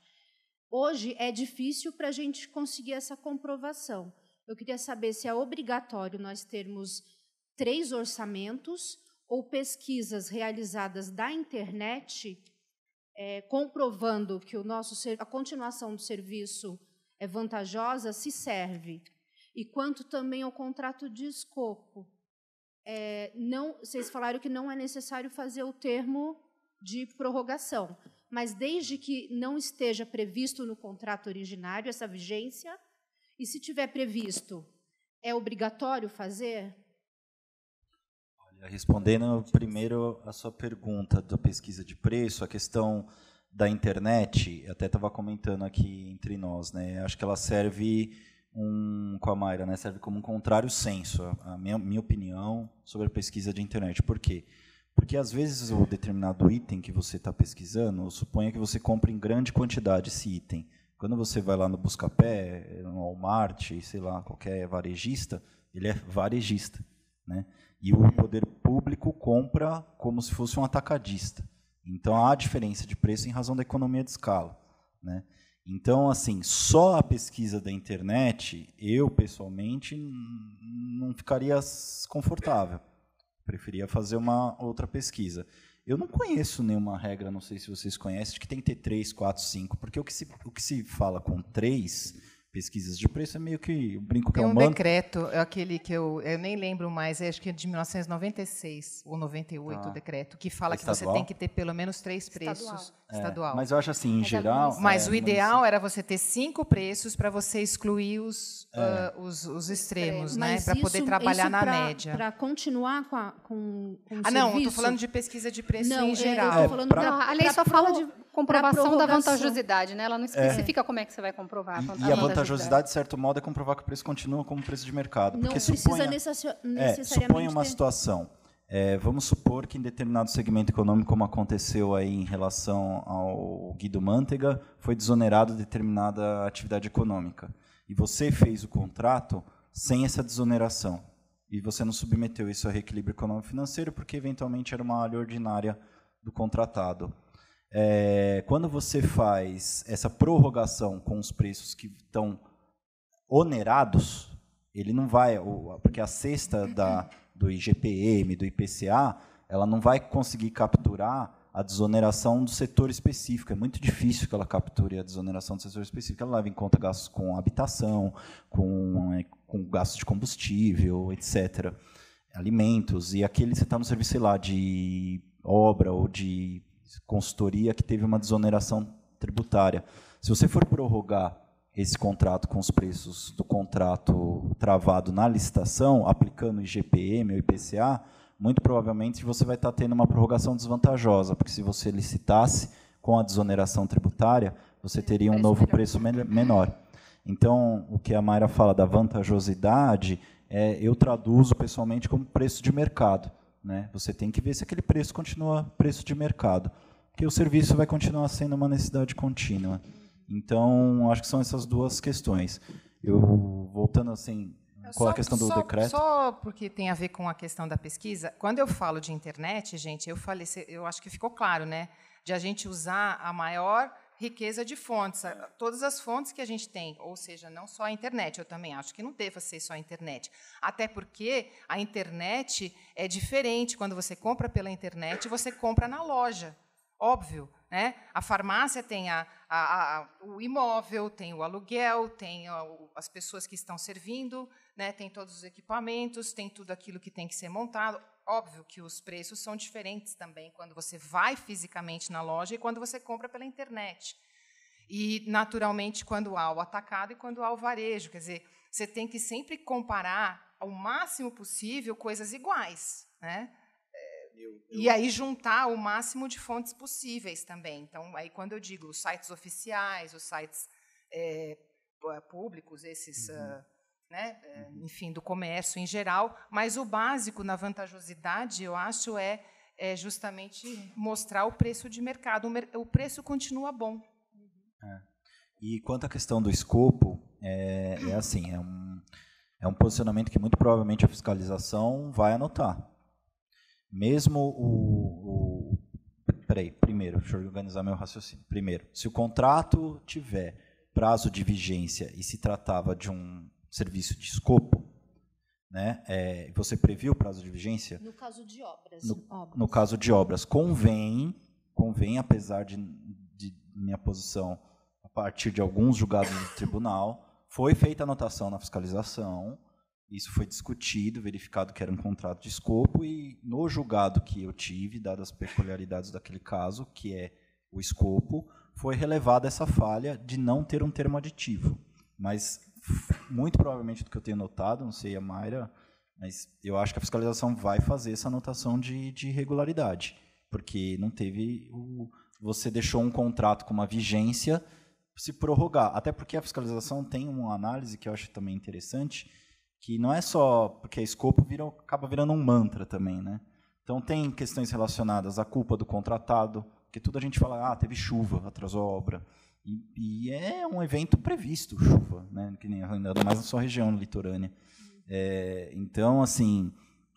Hoje é difícil para a gente conseguir essa comprovação. Eu queria saber se é obrigatório nós termos três orçamentos ou pesquisas realizadas da internet é, comprovando que o nosso a continuação do serviço é vantajosa se serve, e quanto também ao contrato de escopo. É, não, vocês falaram que não é necessário fazer o termo de prorrogação, mas desde que não esteja previsto no contrato originário essa vigência, e se tiver previsto, é obrigatório fazer? Olha, respondendo primeiro a sua pergunta da pesquisa de preço, a questão da internet, até estava comentando aqui entre nós, né? Acho que ela serve um, com a Mayra, né? Serve como um contrário senso, a minha, minha opinião sobre a pesquisa de internet. Por quê? Porque às vezes o determinado item que você está pesquisando, suponha que você compra em grande quantidade esse item. Quando você vai lá no Buscapé, no Walmart, sei lá, qualquer varejista, ele é varejista. Né? E o poder público compra como se fosse um atacadista. Então há diferença de preço em razão da economia de escala, né? Então, assim, só a pesquisa da internet, eu pessoalmente não ficaria confortável. Preferia fazer uma outra pesquisa. Eu não conheço nenhuma regra, não sei se vocês conhecem, de que tem que ter 3, 4, 5, porque o que se, o que se fala com 3 pesquisas de preço é meio que brinco que Tem é Tem um decreto, é aquele que eu, eu nem lembro mais, é acho que é de 1996 ou 98 ah, o tá. decreto, que fala é que tá você tem que ter pelo menos três estadual. preços é, estadual. É, mas eu acho assim, em mas é geral. É, mas é, o ideal mas... Assim. era você ter cinco preços para você excluir os, é. uh, os, os, extremos, né? Para poder trabalhar na pra, média. Para continuar com, a, com, com Ah, não, estou falando de pesquisa de preço não, em geral. Pra, pra, a lei só fala de comprovação da vantajosidade, né? Ela não especifica como é que você vai comprovar. A e, a, e a vantajosidade, de certo modo, é comprovar que o preço continua como preço de mercado. Não porque precisa suponha, necessariamente. É, suponha uma ter... situação é, vamos supor que em determinado segmento econômico, como aconteceu aí em relação ao Guido Mantega, foi desonerado determinada atividade econômica. E você fez o contrato sem essa desoneração. E você não submeteu isso a reequilíbrio econômico-financeiro, porque eventualmente era uma área ordinária do contratado. É, quando você faz essa prorrogação com os preços que estão onerados, ele não vai, porque a cesta da do IGPM, do IPCA, ela não vai conseguir capturar a desoneração do setor específico. É muito difícil que ela capture a desoneração do setor específico. Ela leva em conta gastos com habitação, com, é, com de combustível, etc. Alimentos. E aquele você está no serviço, sei lá, de obra ou de consultoria que teve uma desoneração tributária. Se você for prorrogar esse contrato com os preços do contrato travado na licitação, aplicando o IGPM ou IPCA, muito provavelmente você vai estar tendo uma prorrogação desvantajosa, porque se você licitasse com a desoneração tributária, você teria um novo preço menor. Então, o que a Mayra fala da vantajosidade, é, eu traduzo pessoalmente como preço de mercado. Né? Você tem que ver se aquele preço continua preço de mercado, porque o serviço vai continuar sendo uma necessidade contínua. Então, acho que são essas duas questões. Eu, voltando assim, com a questão do só, decreto. Só porque tem a ver com a questão da pesquisa, quando eu falo de internet, gente, eu falei, eu acho que ficou claro, né? De a gente usar a maior riqueza de fontes, todas as fontes que a gente tem, ou seja, não só a internet, eu também acho que não deva ser só a internet. Até porque a internet é diferente, quando você compra pela internet, você compra na loja óbvio. Né? A farmácia tem a, a, a, o imóvel, tem o aluguel, tem as pessoas que estão servindo, né? tem todos os equipamentos, tem tudo aquilo que tem que ser montado. Óbvio que os preços são diferentes também quando você vai fisicamente na loja e quando você compra pela internet. E, naturalmente, quando há o atacado e quando há o varejo. Quer dizer, você tem que sempre comparar ao máximo possível coisas iguais. Né? eu, eu... E aí juntar o máximo de fontes possíveis também. Então, aí quando eu digo os sites oficiais, os sites é, é públicos, esses, uhum. uh, né, é, uhum. enfim, do comércio em geral, mas o básico na vantajosidade, eu acho, é, é justamente mostrar o preço de mercado. O, mer o preço continua bom. É. E quanto à questão do escopo, é, é assim, é um, é um posicionamento que muito provavelmente a fiscalização vai anotar. Mesmo o, o peraí, primeiro, deixa eu organizar meu raciocínio. Primeiro, se o contrato tiver prazo de vigência e se tratava de um serviço de escopo, né, é, você previu o prazo de vigência? No caso de obras. No, obras. no caso de obras, convém, convém apesar de, de, minha posição a partir de alguns julgados do tribunal, foi feita anotação na fiscalização isso foi discutido, verificado que era um contrato de escopo e no julgado que eu tive, dadas as peculiaridades daquele caso, que é o escopo, foi relevada essa falha de não ter um termo aditivo. Mas muito provavelmente do que eu tenho notado, não sei a Mayra, mas eu acho que a fiscalização vai fazer essa anotação de, de irregularidade, porque não teve o, você deixou um contrato com uma vigência se prorrogar, até porque a fiscalização tem uma análise que eu acho também interessante, que não é só porque a é escopo vira, acaba virando um mantra também, né? Então tem questões relacionadas à culpa do contratado, porque tudo a gente fala, ah, teve chuva, atrasou a obra. E, e é um evento previsto, chuva, né? Que nem ainda mais na sua região litorânea. É, então, assim,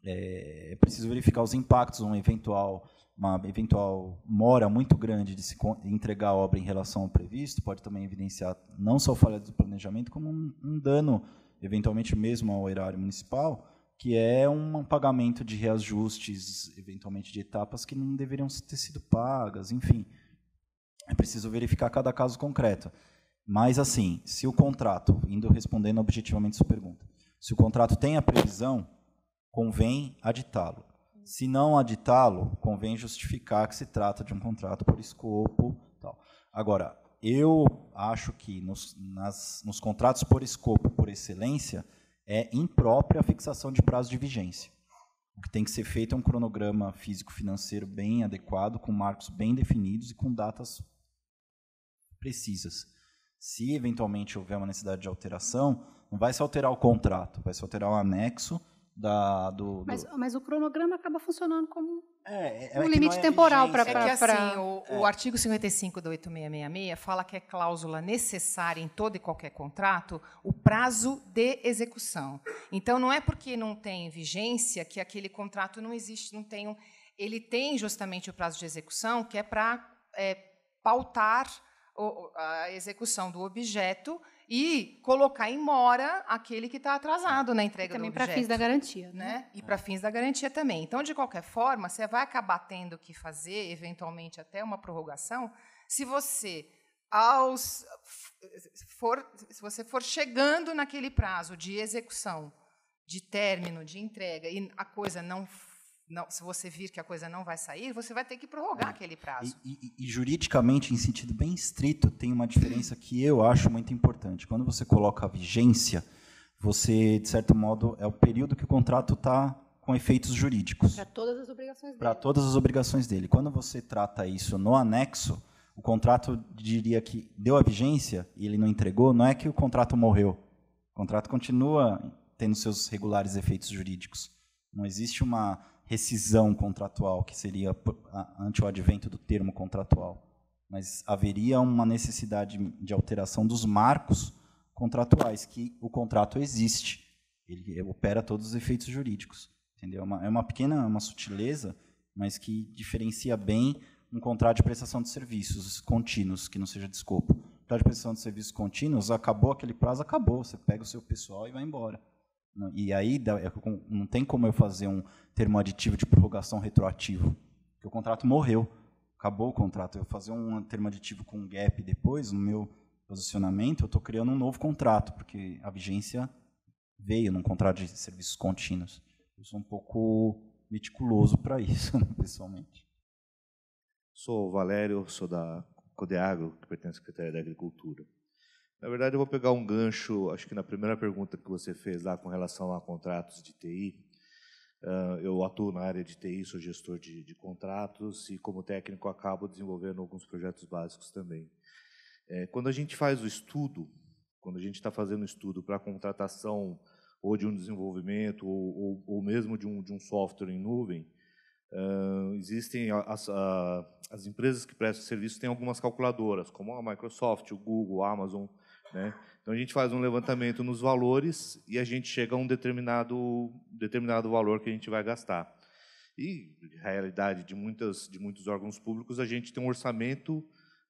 é, é preciso verificar os impactos, um eventual uma eventual mora muito grande de se entregar a obra em relação ao previsto pode também evidenciar não só falha do planejamento, como um, um dano eventualmente mesmo ao erário municipal, que é um pagamento de reajustes, eventualmente de etapas que não deveriam ter sido pagas, enfim. É preciso verificar cada caso concreto. Mas, assim, se o contrato, indo respondendo objetivamente sua pergunta, se o contrato tem a previsão, convém aditá-lo. Se não aditá-lo, convém justificar que se trata de um contrato por escopo. Tal. Agora, eu acho que nos, nas, nos contratos por escopo, por excelência, é imprópria a fixação de prazo de vigência. O que tem que ser feito é um cronograma físico-financeiro bem adequado, com marcos bem definidos e com datas precisas. Se eventualmente houver uma necessidade de alteração, não vai se alterar o contrato, vai se alterar o anexo da, do, do... Mas, mas o cronograma acaba funcionando como é, é, é um limite é temporal para. É assim, o, é. o artigo 55 da 8666 fala que é cláusula necessária em todo e qualquer contrato o prazo de execução. Então, não é porque não tem vigência que aquele contrato não existe, não tem. Um, ele tem justamente o prazo de execução, que é para é, pautar a execução do objeto e colocar em mora aquele que está atrasado na entrega e também do objeto. Também para fins da garantia. Né? né? E para fins da garantia também. Então, de qualquer forma, você vai acabar tendo que fazer, eventualmente, até uma prorrogação, se você aos for, se você for chegando naquele prazo de execução, de término, de entrega, e a coisa não não, se você vir que a coisa não vai sair, você vai ter que é. prorrogar é. aquele prazo. E, e, e, juridicamente, em sentido bem estrito, tem uma diferença que eu acho muito importante. Quando você coloca a vigência, você, de certo modo, é o período que o contrato está com efeitos jurídicos. Para todas as obrigações dele. Para todas as obrigações dele. Quando você trata isso no anexo, o contrato diria que deu a vigência e ele não entregou, não é que o contrato morreu. O contrato continua tendo seus regulares efeitos jurídicos. Não existe uma rescisão contratual, que seria ante o advento do termo contratual, mas haveria uma necessidade de alteração dos marcos contratuais, que o contrato existe, ele opera todos os efeitos jurídicos. Entendeu? É uma, é uma pequena, uma sutileza, mas que diferencia bem um contrato de prestação de serviços contínuos, que não seja de escopo. Contrato de prestação de serviços contínuos, acabou aquele prazo, acabou. Você pega o seu pessoal e vai embora. E aí é não tem como eu fazer um termo aditivo de prorrogação retroativo, porque o contrato morreu, acabou o contrato. Eu fazer um termo aditivo com um gap depois, no meu posicionamento, eu estou criando um novo contrato, porque a vigência veio num contrato de serviços contínuos. Eu sou um pouco meticuloso para isso, pessoalmente. Sou o Valério, sou da Codeagro, que pertence à Secretaria da Agricultura. Na verdade, eu vou pegar um gancho, acho que na primeira pergunta que você fez lá com relação a contratos de TI. Ah, eu atuo na área de TI, sou gestor de, de, contratos e, como técnico, acabo desenvolvendo alguns projetos básicos também. É, quando a gente faz o estudo, quando a gente está fazendo estudo para contratação ou de um desenvolvimento ou, ou, ou mesmo de um, de um, software em nuvem, ah, existem as, as empresas que prestam serviço têm algumas calculadoras, como a Microsoft, o Google, a Amazon, né? Então a gente faz um levantamento nos valores e a gente chega a um determinado, determinado valor que a gente vai gastar. E na realidade de, muitas, de muitos órgãos públicos, a gente tem um orçamento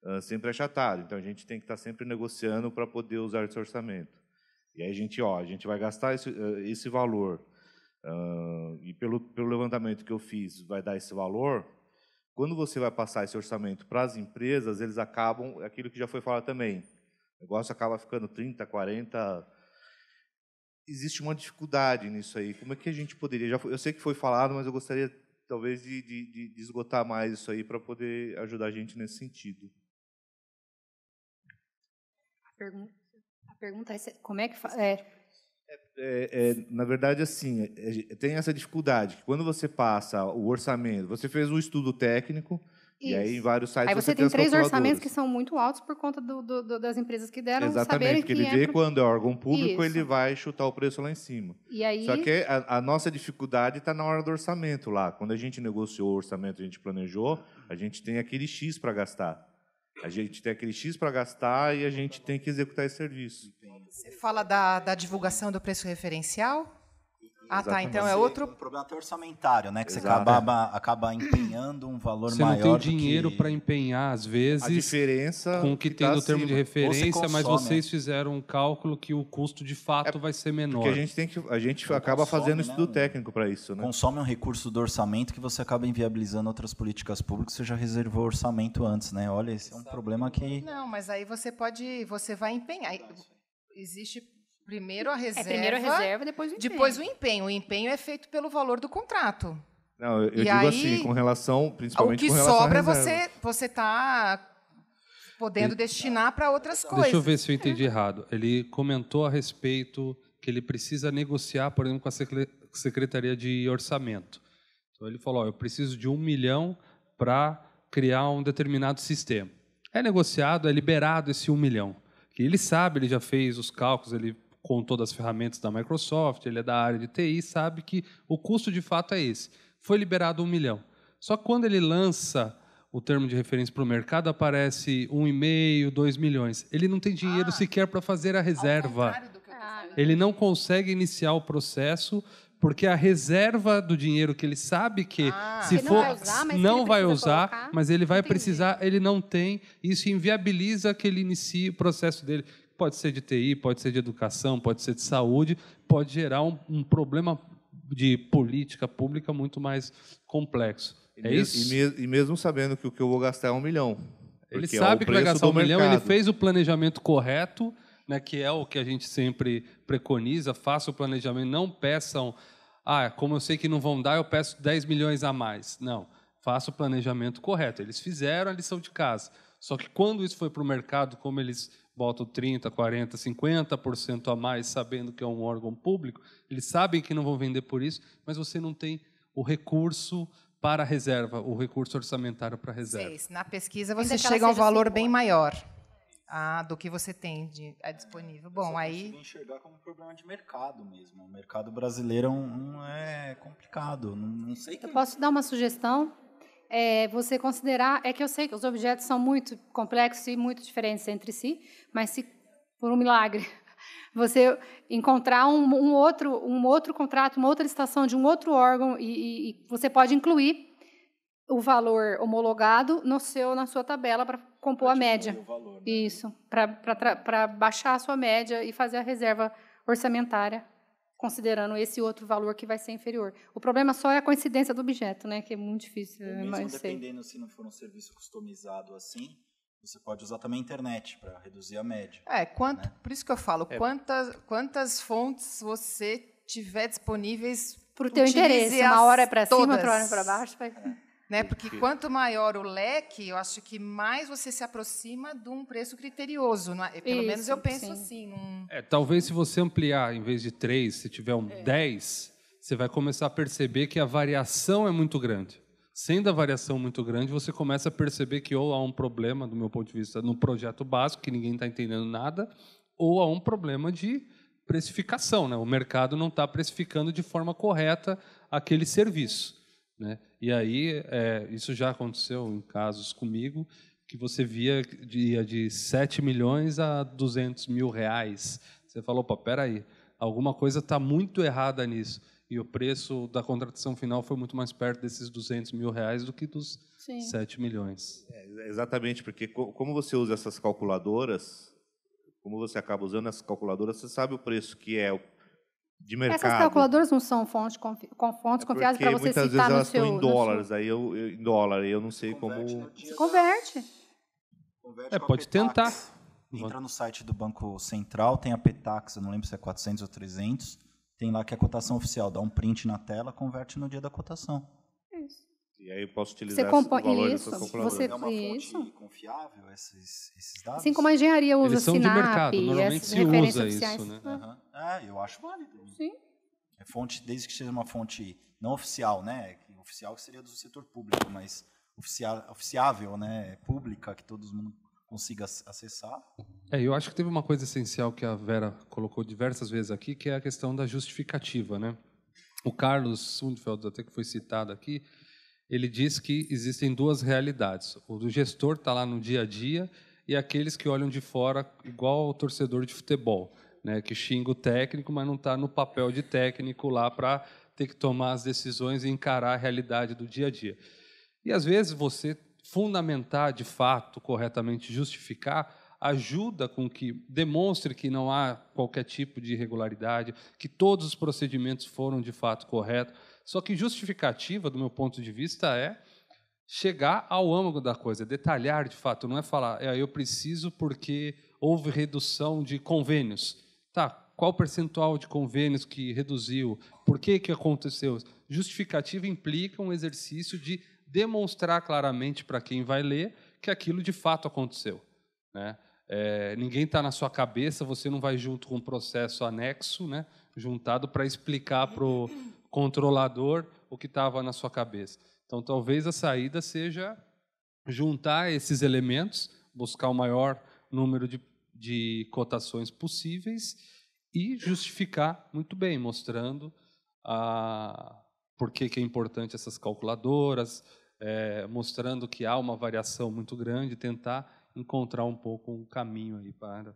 uh, sempre achatado. Então a gente tem que estar sempre negociando para poder usar esse orçamento. E aí a gente, ó, a gente vai gastar esse, uh, esse valor. Uh, e pelo, pelo levantamento que eu fiz, vai dar esse valor. Quando você vai passar esse orçamento para as empresas, eles acabam, é aquilo que já foi falado também, o negócio acaba ficando 30, 40. Existe uma dificuldade nisso aí. Como é que a gente poderia? Já foi, eu sei que foi falado, mas eu gostaria talvez de, de, de esgotar mais isso aí para poder ajudar a gente nesse sentido. A pergunta, a pergunta é como é que é. é, é, é, na verdade, assim, é, é, tem essa dificuldade que quando você passa o orçamento, você fez um estudo técnico, isso. E aí, em vários sites, aí você, você tem, tem três orçamentos que são muito altos por conta do, do, do, das empresas que deram Exatamente, porque ele vê pro... quando é órgão público, Isso. ele vai chutar o preço lá em cima. E aí... Só que a, a nossa dificuldade está na hora do orçamento lá. Quando a gente negociou o orçamento, a gente planejou, a gente tem aquele X para gastar. A gente tem aquele X para gastar e a gente tem que executar esse serviço. Você fala da, da divulgação do preço referencial? Ah, tá, Exatamente. tá. Então é outro. O problema até orçamentário, né? Que Exato. você acaba, acaba empenhando um valor você maior. Você não tem dinheiro que... para empenhar, às vezes. A diferença. Com o que, que tem tá no termo de referência, você mas vocês né? fizeram um cálculo que o custo de fato é vai ser menor. Porque a gente, tem que, a gente então, acaba consome, fazendo estudo né, técnico para isso, né? Consome um recurso do orçamento que você acaba inviabilizando outras políticas públicas, você já reservou orçamento antes, né? Olha, esse é um Exato. problema que. Não, mas aí você pode. Você vai empenhar. Existe é, primeiro a reserva. É, primeiro a reserva, depois o empenho. Depois o empenho. O empenho é feito pelo valor do contrato. Não, eu, digo assim, aí, assim, com relação, principalmente com relação O que sobra você você tá podendo ele, destinar para outras deixa coisas. Deixa eu ver se eu entendi é. errado. Ele comentou a respeito que ele precisa negociar, por exemplo, com a Secretaria de Orçamento. Então ele falou: eu preciso de um milhão para criar um determinado sistema. É negociado, é liberado esse um milhão. Que ele sabe, ele já fez os cálculos, ele com todas as ferramentas da Microsoft, ele é da área de TI, sabe que o custo de fato é esse. Foi liberado um milhão. Só quando ele lança o termo de referência para o mercado aparece um e meio, dois milhões. Ele não tem dinheiro ah, sequer para fazer a reserva. ele não consegue iniciar o processo porque a reserva do dinheiro que ele sabe que ah, se for não vai usar, mas, não vai usar mas ele vai entendi. precisar, ele não tem, isso inviabiliza que ele inicie o processo dele pode ser de TI, pode ser de educação, pode ser de saúde, pode gerar um, um problema de política pública muito mais complexo. E é mesmo, isso? E, me, e, mesmo sabendo que o que eu vou gastar é um milhão. Ele é sabe é que vai gastar um mercado. milhão, ele fez o planejamento correto, né, que é o que a gente sempre preconiza, faça o planejamento, não peçam, ah, como eu sei que não vão dar, eu peço 10 milhões a mais. Não, faça o planejamento correto. Eles fizeram a lição de casa. Só que quando isso foi para o mercado, como eles bota 30, 40, 50% a mais, sabendo que é um órgão público, eles sabem que não vão vender por isso, mas você não tem o recurso para a reserva, o recurso orçamentário para a reserva. Seis. Na pesquisa você Ainda chega a um valor bem maior ah, do que você tem de, é disponível. Bom, você aí enxergar como um problema de mercado mesmo. O mercado brasileiro não é, é complicado. Não, não sei. Eu posso dar uma sugestão? é, você considerar. É que eu sei que os objetos são muito complexos e muito diferentes entre si, mas se, por um milagre, você encontrar um, um outro, um outro contrato, uma outra licitação de um outro órgão, e, e você pode incluir o valor homologado no seu, na sua tabela para compor pra a média. Valor, né? Isso, para baixar a sua média e fazer a reserva orçamentária considerando esse outro valor que vai ser inferior. O problema só é a coincidência do objeto, né? Que é muito difícil. E mesmo dependendo sei. se não for um serviço customizado assim, você pode usar também a internet para reduzir a média. É, quanto, né? por isso que eu falo, é. quantas, quantas fontes você tiver disponíveis para o teu interesse. Uma hora é para cima, outra hora é para baixo. Vai... É. Né? Porque quanto maior o leque, eu acho que mais você se aproxima de um preço criterioso. É? Pelo Isso, menos eu penso sim. assim. Um... É, talvez se você ampliar, em vez de 3, se tiver um é. 10, você vai começar a perceber que a variação é muito grande. Sendo a variação muito grande, você começa a perceber que ou há um problema, do meu ponto de vista, no projeto básico, que ninguém está entendendo nada, ou há um problema de precificação. Né? O mercado não está precificando de forma correta aquele serviço. Né? E aí, é, isso já aconteceu em casos comigo, que você via de, de 7 milhões a 200 mil reais. Você falou, opa, peraí, alguma coisa está muito errada nisso. E o preço da contratação final foi muito mais perto desses 200 mil reais do que dos Sim. 7 milhões. É, exatamente, porque como você usa essas calculadoras, como você acaba usando essas calculadoras, você sabe o preço que é o de mercado. Essas calculadoras não são fontes, confi com fontes é confiáveis para você muitas citar vezes elas no seu. em dólares, seu... aí eu, eu, em dólar, eu não sei converte né? como. Se converte. converte. É, pode tentar. Entra no site do Banco Central, tem a Petax, eu não lembro se é 400 ou 300. Tem lá que é a cotação oficial. Dá um print na tela, converte no dia da cotação. E aí eu posso utilizar você compõe, esse valor isso, você, é uma fonte isso. confiável esses, esses dados? Assim como a engenharia usa Eles são Sinap, de mercado, normalmente se usa isso, né? Uhum. Ah, eu acho válido. Sim. É fonte, desde que seja uma fonte não oficial, né? Oficial seria do setor público, mas oficial, oficiável, né? É pública, que todo mundo consiga acessar. É, eu acho que teve uma coisa essencial que a Vera colocou diversas vezes aqui, que é a questão da justificativa, né? O Carlos Sundfeld, até que foi citado aqui, ele diz que existem duas realidades. O do gestor está lá no dia a dia e aqueles que olham de fora, igual o torcedor de futebol, né, que xinga o técnico, mas não está no papel de técnico lá para ter que tomar as decisões e encarar a realidade do dia a dia. E às vezes você fundamentar de fato, corretamente justificar, ajuda com que demonstre que não há qualquer tipo de irregularidade, que todos os procedimentos foram de fato corretos. Só que justificativa, do meu ponto de vista, é chegar ao âmago da coisa, detalhar de fato, não é falar, é, eu preciso porque houve redução de convênios. Tá, qual percentual de convênios que reduziu? Por que, que aconteceu? Justificativa implica um exercício de demonstrar claramente para quem vai ler que aquilo de fato aconteceu. Né? É, ninguém está na sua cabeça, você não vai junto com um processo anexo, né, juntado para explicar para o controlador o que estava na sua cabeça. Então, talvez a saída seja juntar esses elementos, buscar o maior número de, de cotações possíveis e justificar muito bem, mostrando a, por que, que é importante essas calculadoras, é, mostrando que há uma variação muito grande, tentar encontrar um pouco um caminho aí para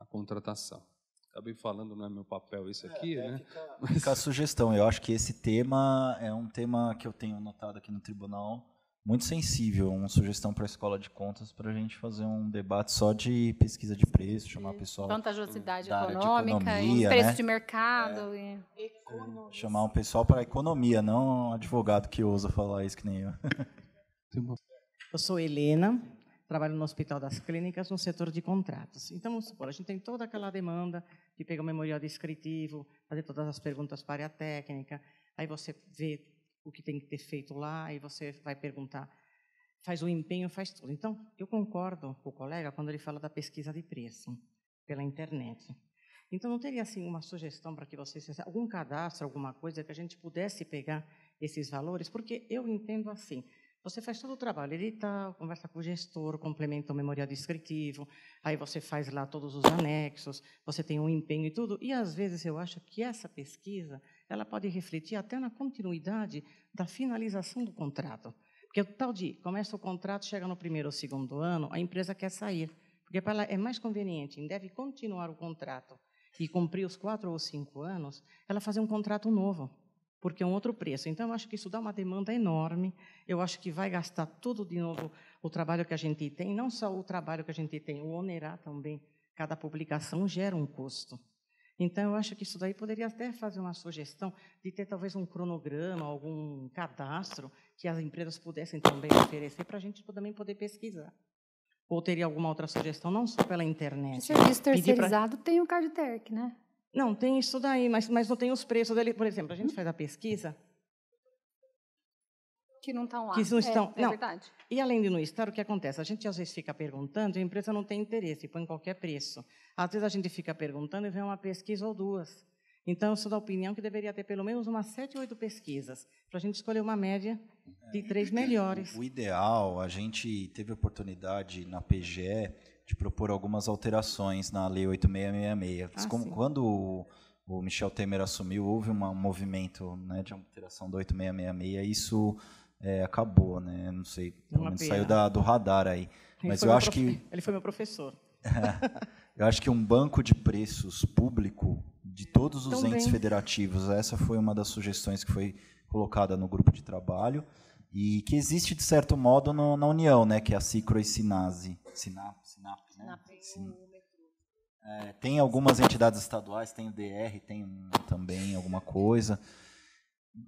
a contratação. Acabei falando, não é meu papel isso é, aqui, é, né? Fica, Mas... fica a sugestão. Eu acho que esse tema é um tema que eu tenho notado aqui no tribunal muito sensível, uma sugestão para a escola de contas para a gente fazer um debate só de pesquisa de preço, chamar o pessoal vantajosidade econômica, de economia, preço né? de mercado, é. e... chamar um pessoal para economia, não um advogado que ousa falar isso que nem eu. Eu sou Helena, trabalho no Hospital das Clínicas, no setor de contratos. Então, vamos supor, a gente tem toda aquela demanda de pegar o memorial descritivo, fazer todas as perguntas para a técnica, aí você vê o que tem que ter feito lá, aí você vai perguntar, faz o empenho, faz tudo. Então, eu concordo com o colega quando ele fala da pesquisa de preço pela internet. Então, não teria assim uma sugestão para que vocês algum cadastro, alguma coisa que a gente pudesse pegar esses valores, porque eu entendo assim, você faz todo o trabalho edital, conversa com o gestor, complementa o memorial descritivo, aí você faz lá todos os anexos, você tem um empenho e tudo. E às vezes eu acho que essa pesquisa ela pode refletir até na continuidade da finalização do contrato. Porque o tal de começa o contrato, chega no primeiro ou segundo ano, a empresa quer sair. Porque para ela é mais conveniente, deve continuar o contrato e cumprir os quatro ou cinco anos, ela fazer um contrato novo porque é um outro preço. Então, eu acho que isso dá uma demanda enorme. Eu acho que vai gastar todo de novo o trabalho que a gente tem, não só o trabalho que a gente tem, o onerar também. Cada publicação gera um custo. Então, eu acho que isso daí poderia até fazer uma sugestão de ter talvez um cronograma, algum cadastro que as empresas pudessem também oferecer para a gente também poder pesquisar. Ou teria alguma outra sugestão, não só pela internet. O né? serviço terceirizado pra... tem o Cardtech, né? Não, tem isso daí, mas, mas não tem os preços dele. Por exemplo, a gente faz a pesquisa. Que não estão lá. Que não é, estão. É, é não. verdade. E além de não estar, o que acontece? A gente às vezes fica perguntando e a empresa não tem interesse, põe qualquer preço. Às vezes a gente fica perguntando e vem uma pesquisa ou duas. Então, eu sou da opinião que deveria ter pelo menos umas sete ou oito pesquisas, para a gente escolher uma média de é, três melhores. O ideal, a gente teve a oportunidade na PGE de propor algumas alterações na Lei 8666. Ah, Como, quando o, Michel Temer assumiu, houve um movimento né, de alteração da 8666, isso é, acabou, né? não sei, pelo menos saiu da, do radar aí. Mas eu acho prof... que... Ele foi meu professor. Eu acho que um banco de preços público de todos os Também. entes federativos, essa foi uma das sugestões que foi colocada no grupo de trabalho e que existe de certo modo no, na União, né, que é a Cicro e Sinase, Sinap, Sinap, né? Sinap. É, tem algumas entidades estaduais, tem o DR, tem também alguma coisa.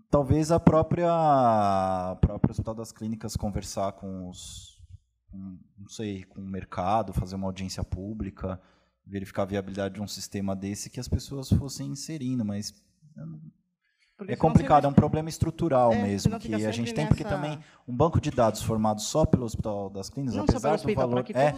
Talvez a própria, a própria Hospital das Clínicas conversar com os, com, não sei, com o mercado, fazer uma audiência pública verificar a viabilidade de um sistema desse que as pessoas fossem inserindo, mas porque é complicado, é um problema estrutural é, mesmo que a gente tem, nessa... porque também um banco de dados formado só pelo Hospital das Clínicas, não apesar do valor, é,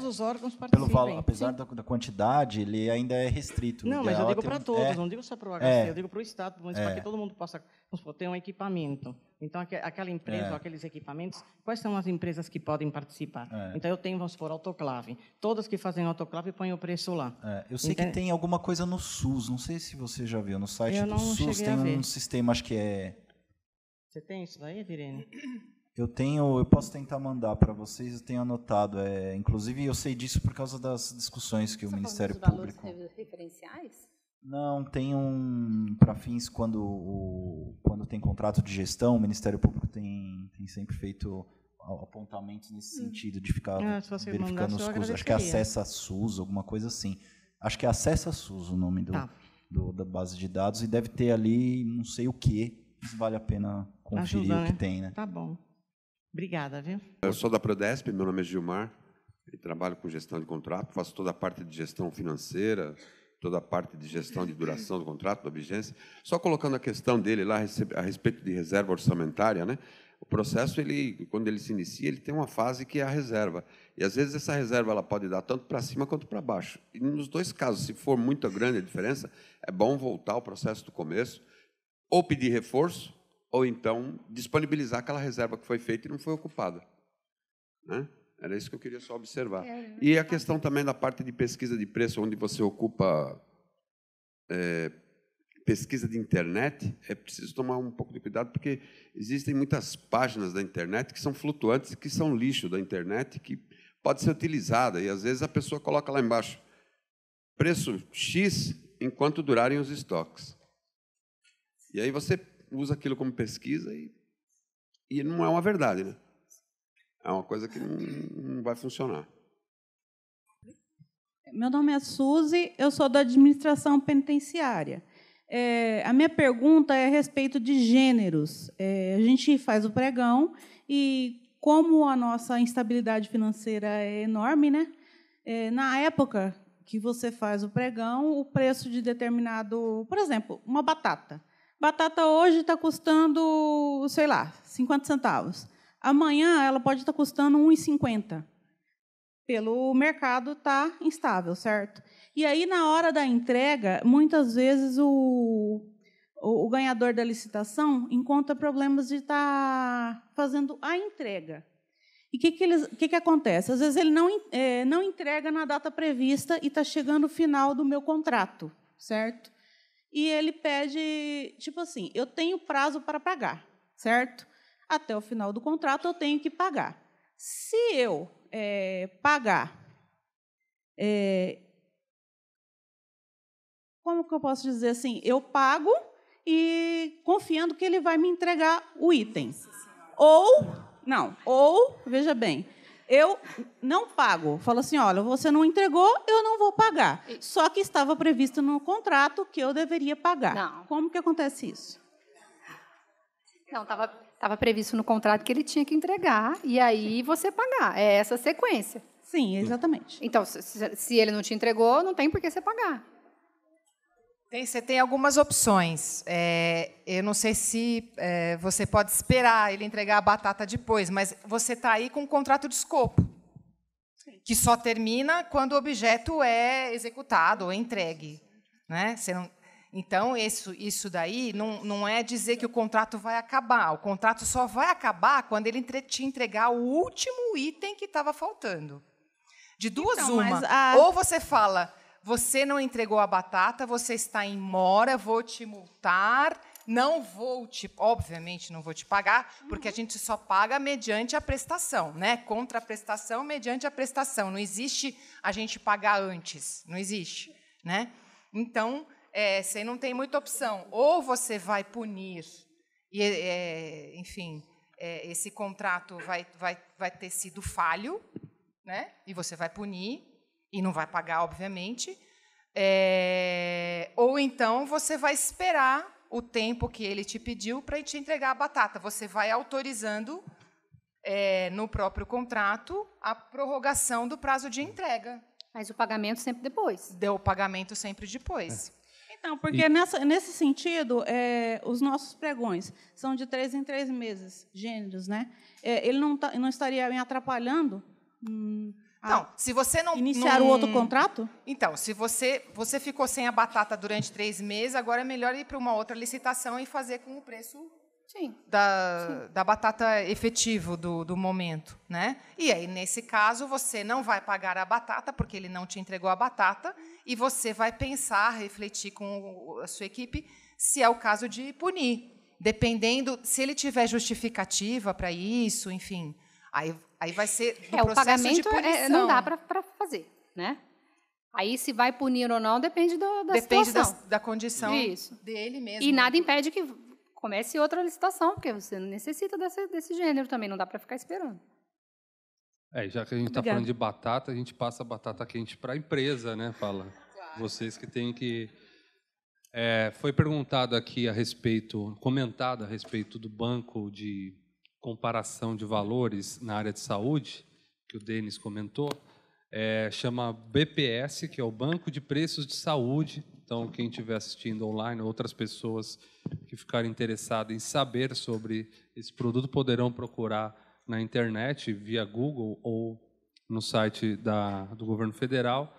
pelo valor, apesar da, da, quantidade, ele ainda é restrito. Não, é mas eu digo para todos, é, não digo só para o HC, eu digo para o Estado, mas para é. que todo mundo possa vamos supor, tem um equipamento. Então, aquela empresa, é. ou aqueles equipamentos, quais são as empresas que podem participar? É. Então, eu tenho, vamos supor, autoclave. Todas que fazem autoclave põem o preço lá. É. Eu sei que tem alguma coisa no SUS, não sei se você já viu, no site eu do SUS tem um sistema, acho que é... Você tem isso daí, Virene? Eu tenho, eu posso tentar mandar para vocês, eu tenho anotado. É, inclusive, eu sei disso por causa das discussões que Só o Ministério dos Público... Valores referenciais? Não, tem um. Para fins, quando, quando tem contrato de gestão, o Ministério Público tem, tem sempre feito apontamentos nesse hum. sentido, de ficar é, verificando os custos. Acho que é acessa SUS, alguma coisa assim. Acho que é acessa SUS o nome do, tá. do, da base de dados, e deve ter ali não sei o que, vale a pena conferir o que né? tem. Né? Tá bom. Obrigada, viu? Eu sou da Prodesp, meu nome é Gilmar, e trabalho com gestão de contrato, faço toda a parte de gestão financeira, toda a parte de gestão de duração do contrato, da vigência. Só colocando a questão dele lá a respeito de reserva orçamentária, né? O processo, ele, quando ele se inicia, ele tem uma fase que é a reserva. E, às vezes, essa reserva ela pode dar tanto para cima quanto para baixo. E, nos dois casos, se for muito grande a diferença, é bom voltar ao processo do começo, ou pedir reforço, ou então disponibilizar aquela reserva que foi feita e não foi ocupada. Né? Era isso que eu queria só observar. É, e a questão também da parte de pesquisa de preço, onde você ocupa é, pesquisa de internet, é preciso tomar um pouco de cuidado, porque existem muitas páginas da internet que são flutuantes, que são lixo da internet, que pode ser utilizada. E às vezes a pessoa coloca lá embaixo preço X enquanto durarem os estoques. E aí você usa aquilo como pesquisa e, e não é uma verdade, né? é uma coisa que não, não vai funcionar. Meu nome é Suzy, eu sou da administração penitenciária. É, a minha pergunta é a respeito de gêneros. É, a gente faz o pregão e, como a nossa instabilidade financeira é enorme, né? É, na época que você faz o pregão, o preço de determinado. Por exemplo, uma batata. Batata hoje está custando, sei lá, 50 centavos. Amanhã ela pode estar custando 1,50 pelo mercado está instável, certo? E aí na hora da entrega, muitas vezes o, o, o ganhador da licitação encontra problemas de estar tá fazendo a entrega. E o que, que, que, que acontece? Às vezes ele não, é, não entrega na data prevista e está chegando o final do meu contrato, certo? E ele pede, tipo assim, eu tenho prazo para pagar, certo? até o final do contrato eu tenho que pagar. Se eu é, pagar. É, como que eu posso dizer assim? Eu pago e confiando que ele vai me entregar o item. Ou, não, ou, veja bem, eu não pago. Falo assim, olha, você não entregou, eu não vou pagar. Só que estava previsto no contrato que eu deveria pagar. Não. Como que acontece isso? Não, estava estava previsto no contrato que ele tinha que entregar e aí você pagar. É essa sequência. Sim, exatamente. Então, se, se ele não te entregou, não tem por que você pagar. Tem, você tem algumas opções. É, eu não sei se é, você pode esperar ele entregar a batata depois, mas você está aí com um contrato de escopo, que só termina quando o objeto é executado ou entregue. Né? Você não, então, isso, isso daí não, não é dizer que o contrato vai acabar. O contrato só vai acabar quando ele entre, te entregar o último item que estava faltando. De duas, então, uma. A... Ou você fala, você não entregou a batata, você está em mora, vou te multar, não vou te, obviamente não vou te pagar, porque a uhum. gente só paga mediante a prestação, né? Contra a prestação, mediante a prestação. Não existe a gente pagar antes, não existe, né? Então, é não tem muita opção. Ou você vai punir, e, é, enfim, é, esse contrato vai, vai, vai ter sido falho, né? e você vai punir, e não vai pagar, obviamente. É, ou então você vai esperar o tempo que ele te pediu para te entregar a batata. Você vai autorizando é, no próprio contrato a prorrogação do prazo de hum. entrega. Mas o pagamento sempre depois. Deu o pagamento sempre depois. É. Não, porque e... nessa, nesse sentido, é, os nossos pregões são de três em três meses, gêneros, né? É, ele não, tá, não estaria me atrapalhando. Hum, se você não iniciar não... o outro contrato? Então, se você você ficou sem a batata durante três meses, agora é melhor ir para uma outra licitação e fazer com o preço Sim. Da, Sim. da batata efetivo do, do momento, né? E aí, nesse caso, você não vai pagar a batata, porque ele não te entregou a batata, e você vai pensar, refletir com a sua equipe, se é o caso de punir. Dependendo, se ele tiver justificativa para isso, enfim, aí, aí vai ser do é, processo o pagamento de é, punição. É, não dá para fazer, né? Aí se vai punir ou não depende do, da depende situação. Depende da, da condição Isso. dele mesmo. E nada impede que comece outra licitação, porque você necessita desse, desse gênero também, não dá para ficar esperando. É, já que a gente está falando de batata, a gente passa a batata quente para a empresa, né, Fala? Claro. Vocês que têm que... É, foi perguntado aqui a respeito, comentado a respeito do banco de comparação de valores na área de saúde, que o Denis comentou, é, chama BPS, que é o Banco de Preços de Saúde, então, quem estiver assistindo online, outras pessoas que ficarem interessadas em saber sobre esse produto poderão procurar na internet, via Google ou no site da, do governo federal,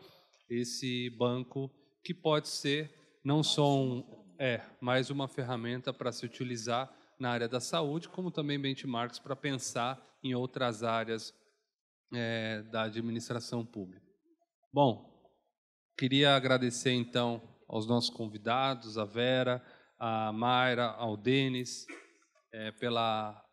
esse banco que pode ser não só um, é, mais uma ferramenta para se utilizar na área da saúde, como também benchmarks para pensar em outras áreas é, da administração pública. Bom, queria agradecer então aos nossos convidados, a Vera, a Mayra, ao Denis, é, pela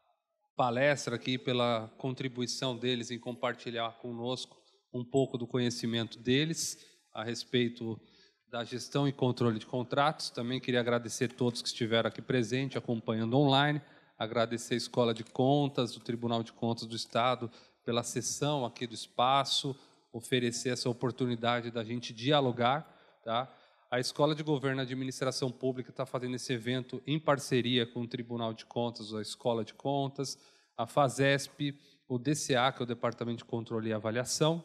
palestra aqui, pela contribuição deles em compartilhar conosco um pouco do conhecimento deles a respeito da gestão e controle de contratos. Também queria agradecer a todos que estiveram aqui presentes, acompanhando online, agradecer a Escola de Contas, do Tribunal de Contas do Estado, pela sessão aqui do espaço, oferecer essa oportunidade da gente dialogar, tá? A Escola de Governo e Administração Pública está fazendo esse evento em parceria com o Tribunal de Contas, a Escola de Contas, a FASESP, o DCA, que é o Departamento de Controle e Avaliação,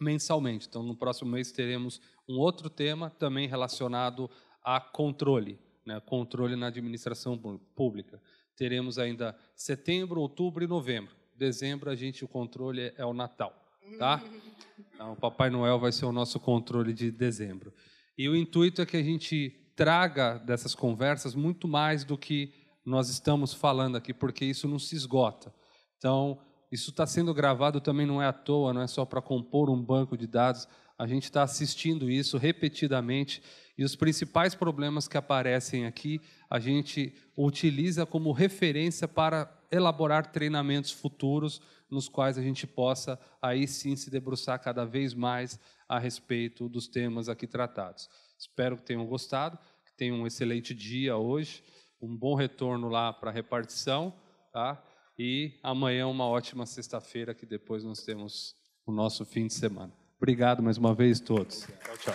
mensalmente. Então, no próximo mês teremos um outro tema também relacionado a controle, né? controle na administração pública. Teremos ainda setembro, outubro e novembro. Dezembro, a gente, o controle é, é o Natal, tá? Então, o Papai Noel vai ser o nosso controle de dezembro. E o intuito é que a gente traga dessas conversas muito mais do que nós estamos falando aqui, porque isso não se esgota. Então, isso está sendo gravado também não é à toa, não é só para compor um banco de dados. A gente está assistindo isso repetidamente e os principais problemas que aparecem aqui a gente utiliza como referência para elaborar treinamentos futuros nos quais a gente possa aí sim se debruçar cada vez mais a respeito dos temas aqui tratados. Espero que tenham gostado, que tenham um excelente dia hoje, um bom retorno lá para a repartição, tá? E amanhã é uma ótima sexta-feira, que depois nós temos o nosso fim de semana. Obrigado mais uma vez todos. Tchau, tchau.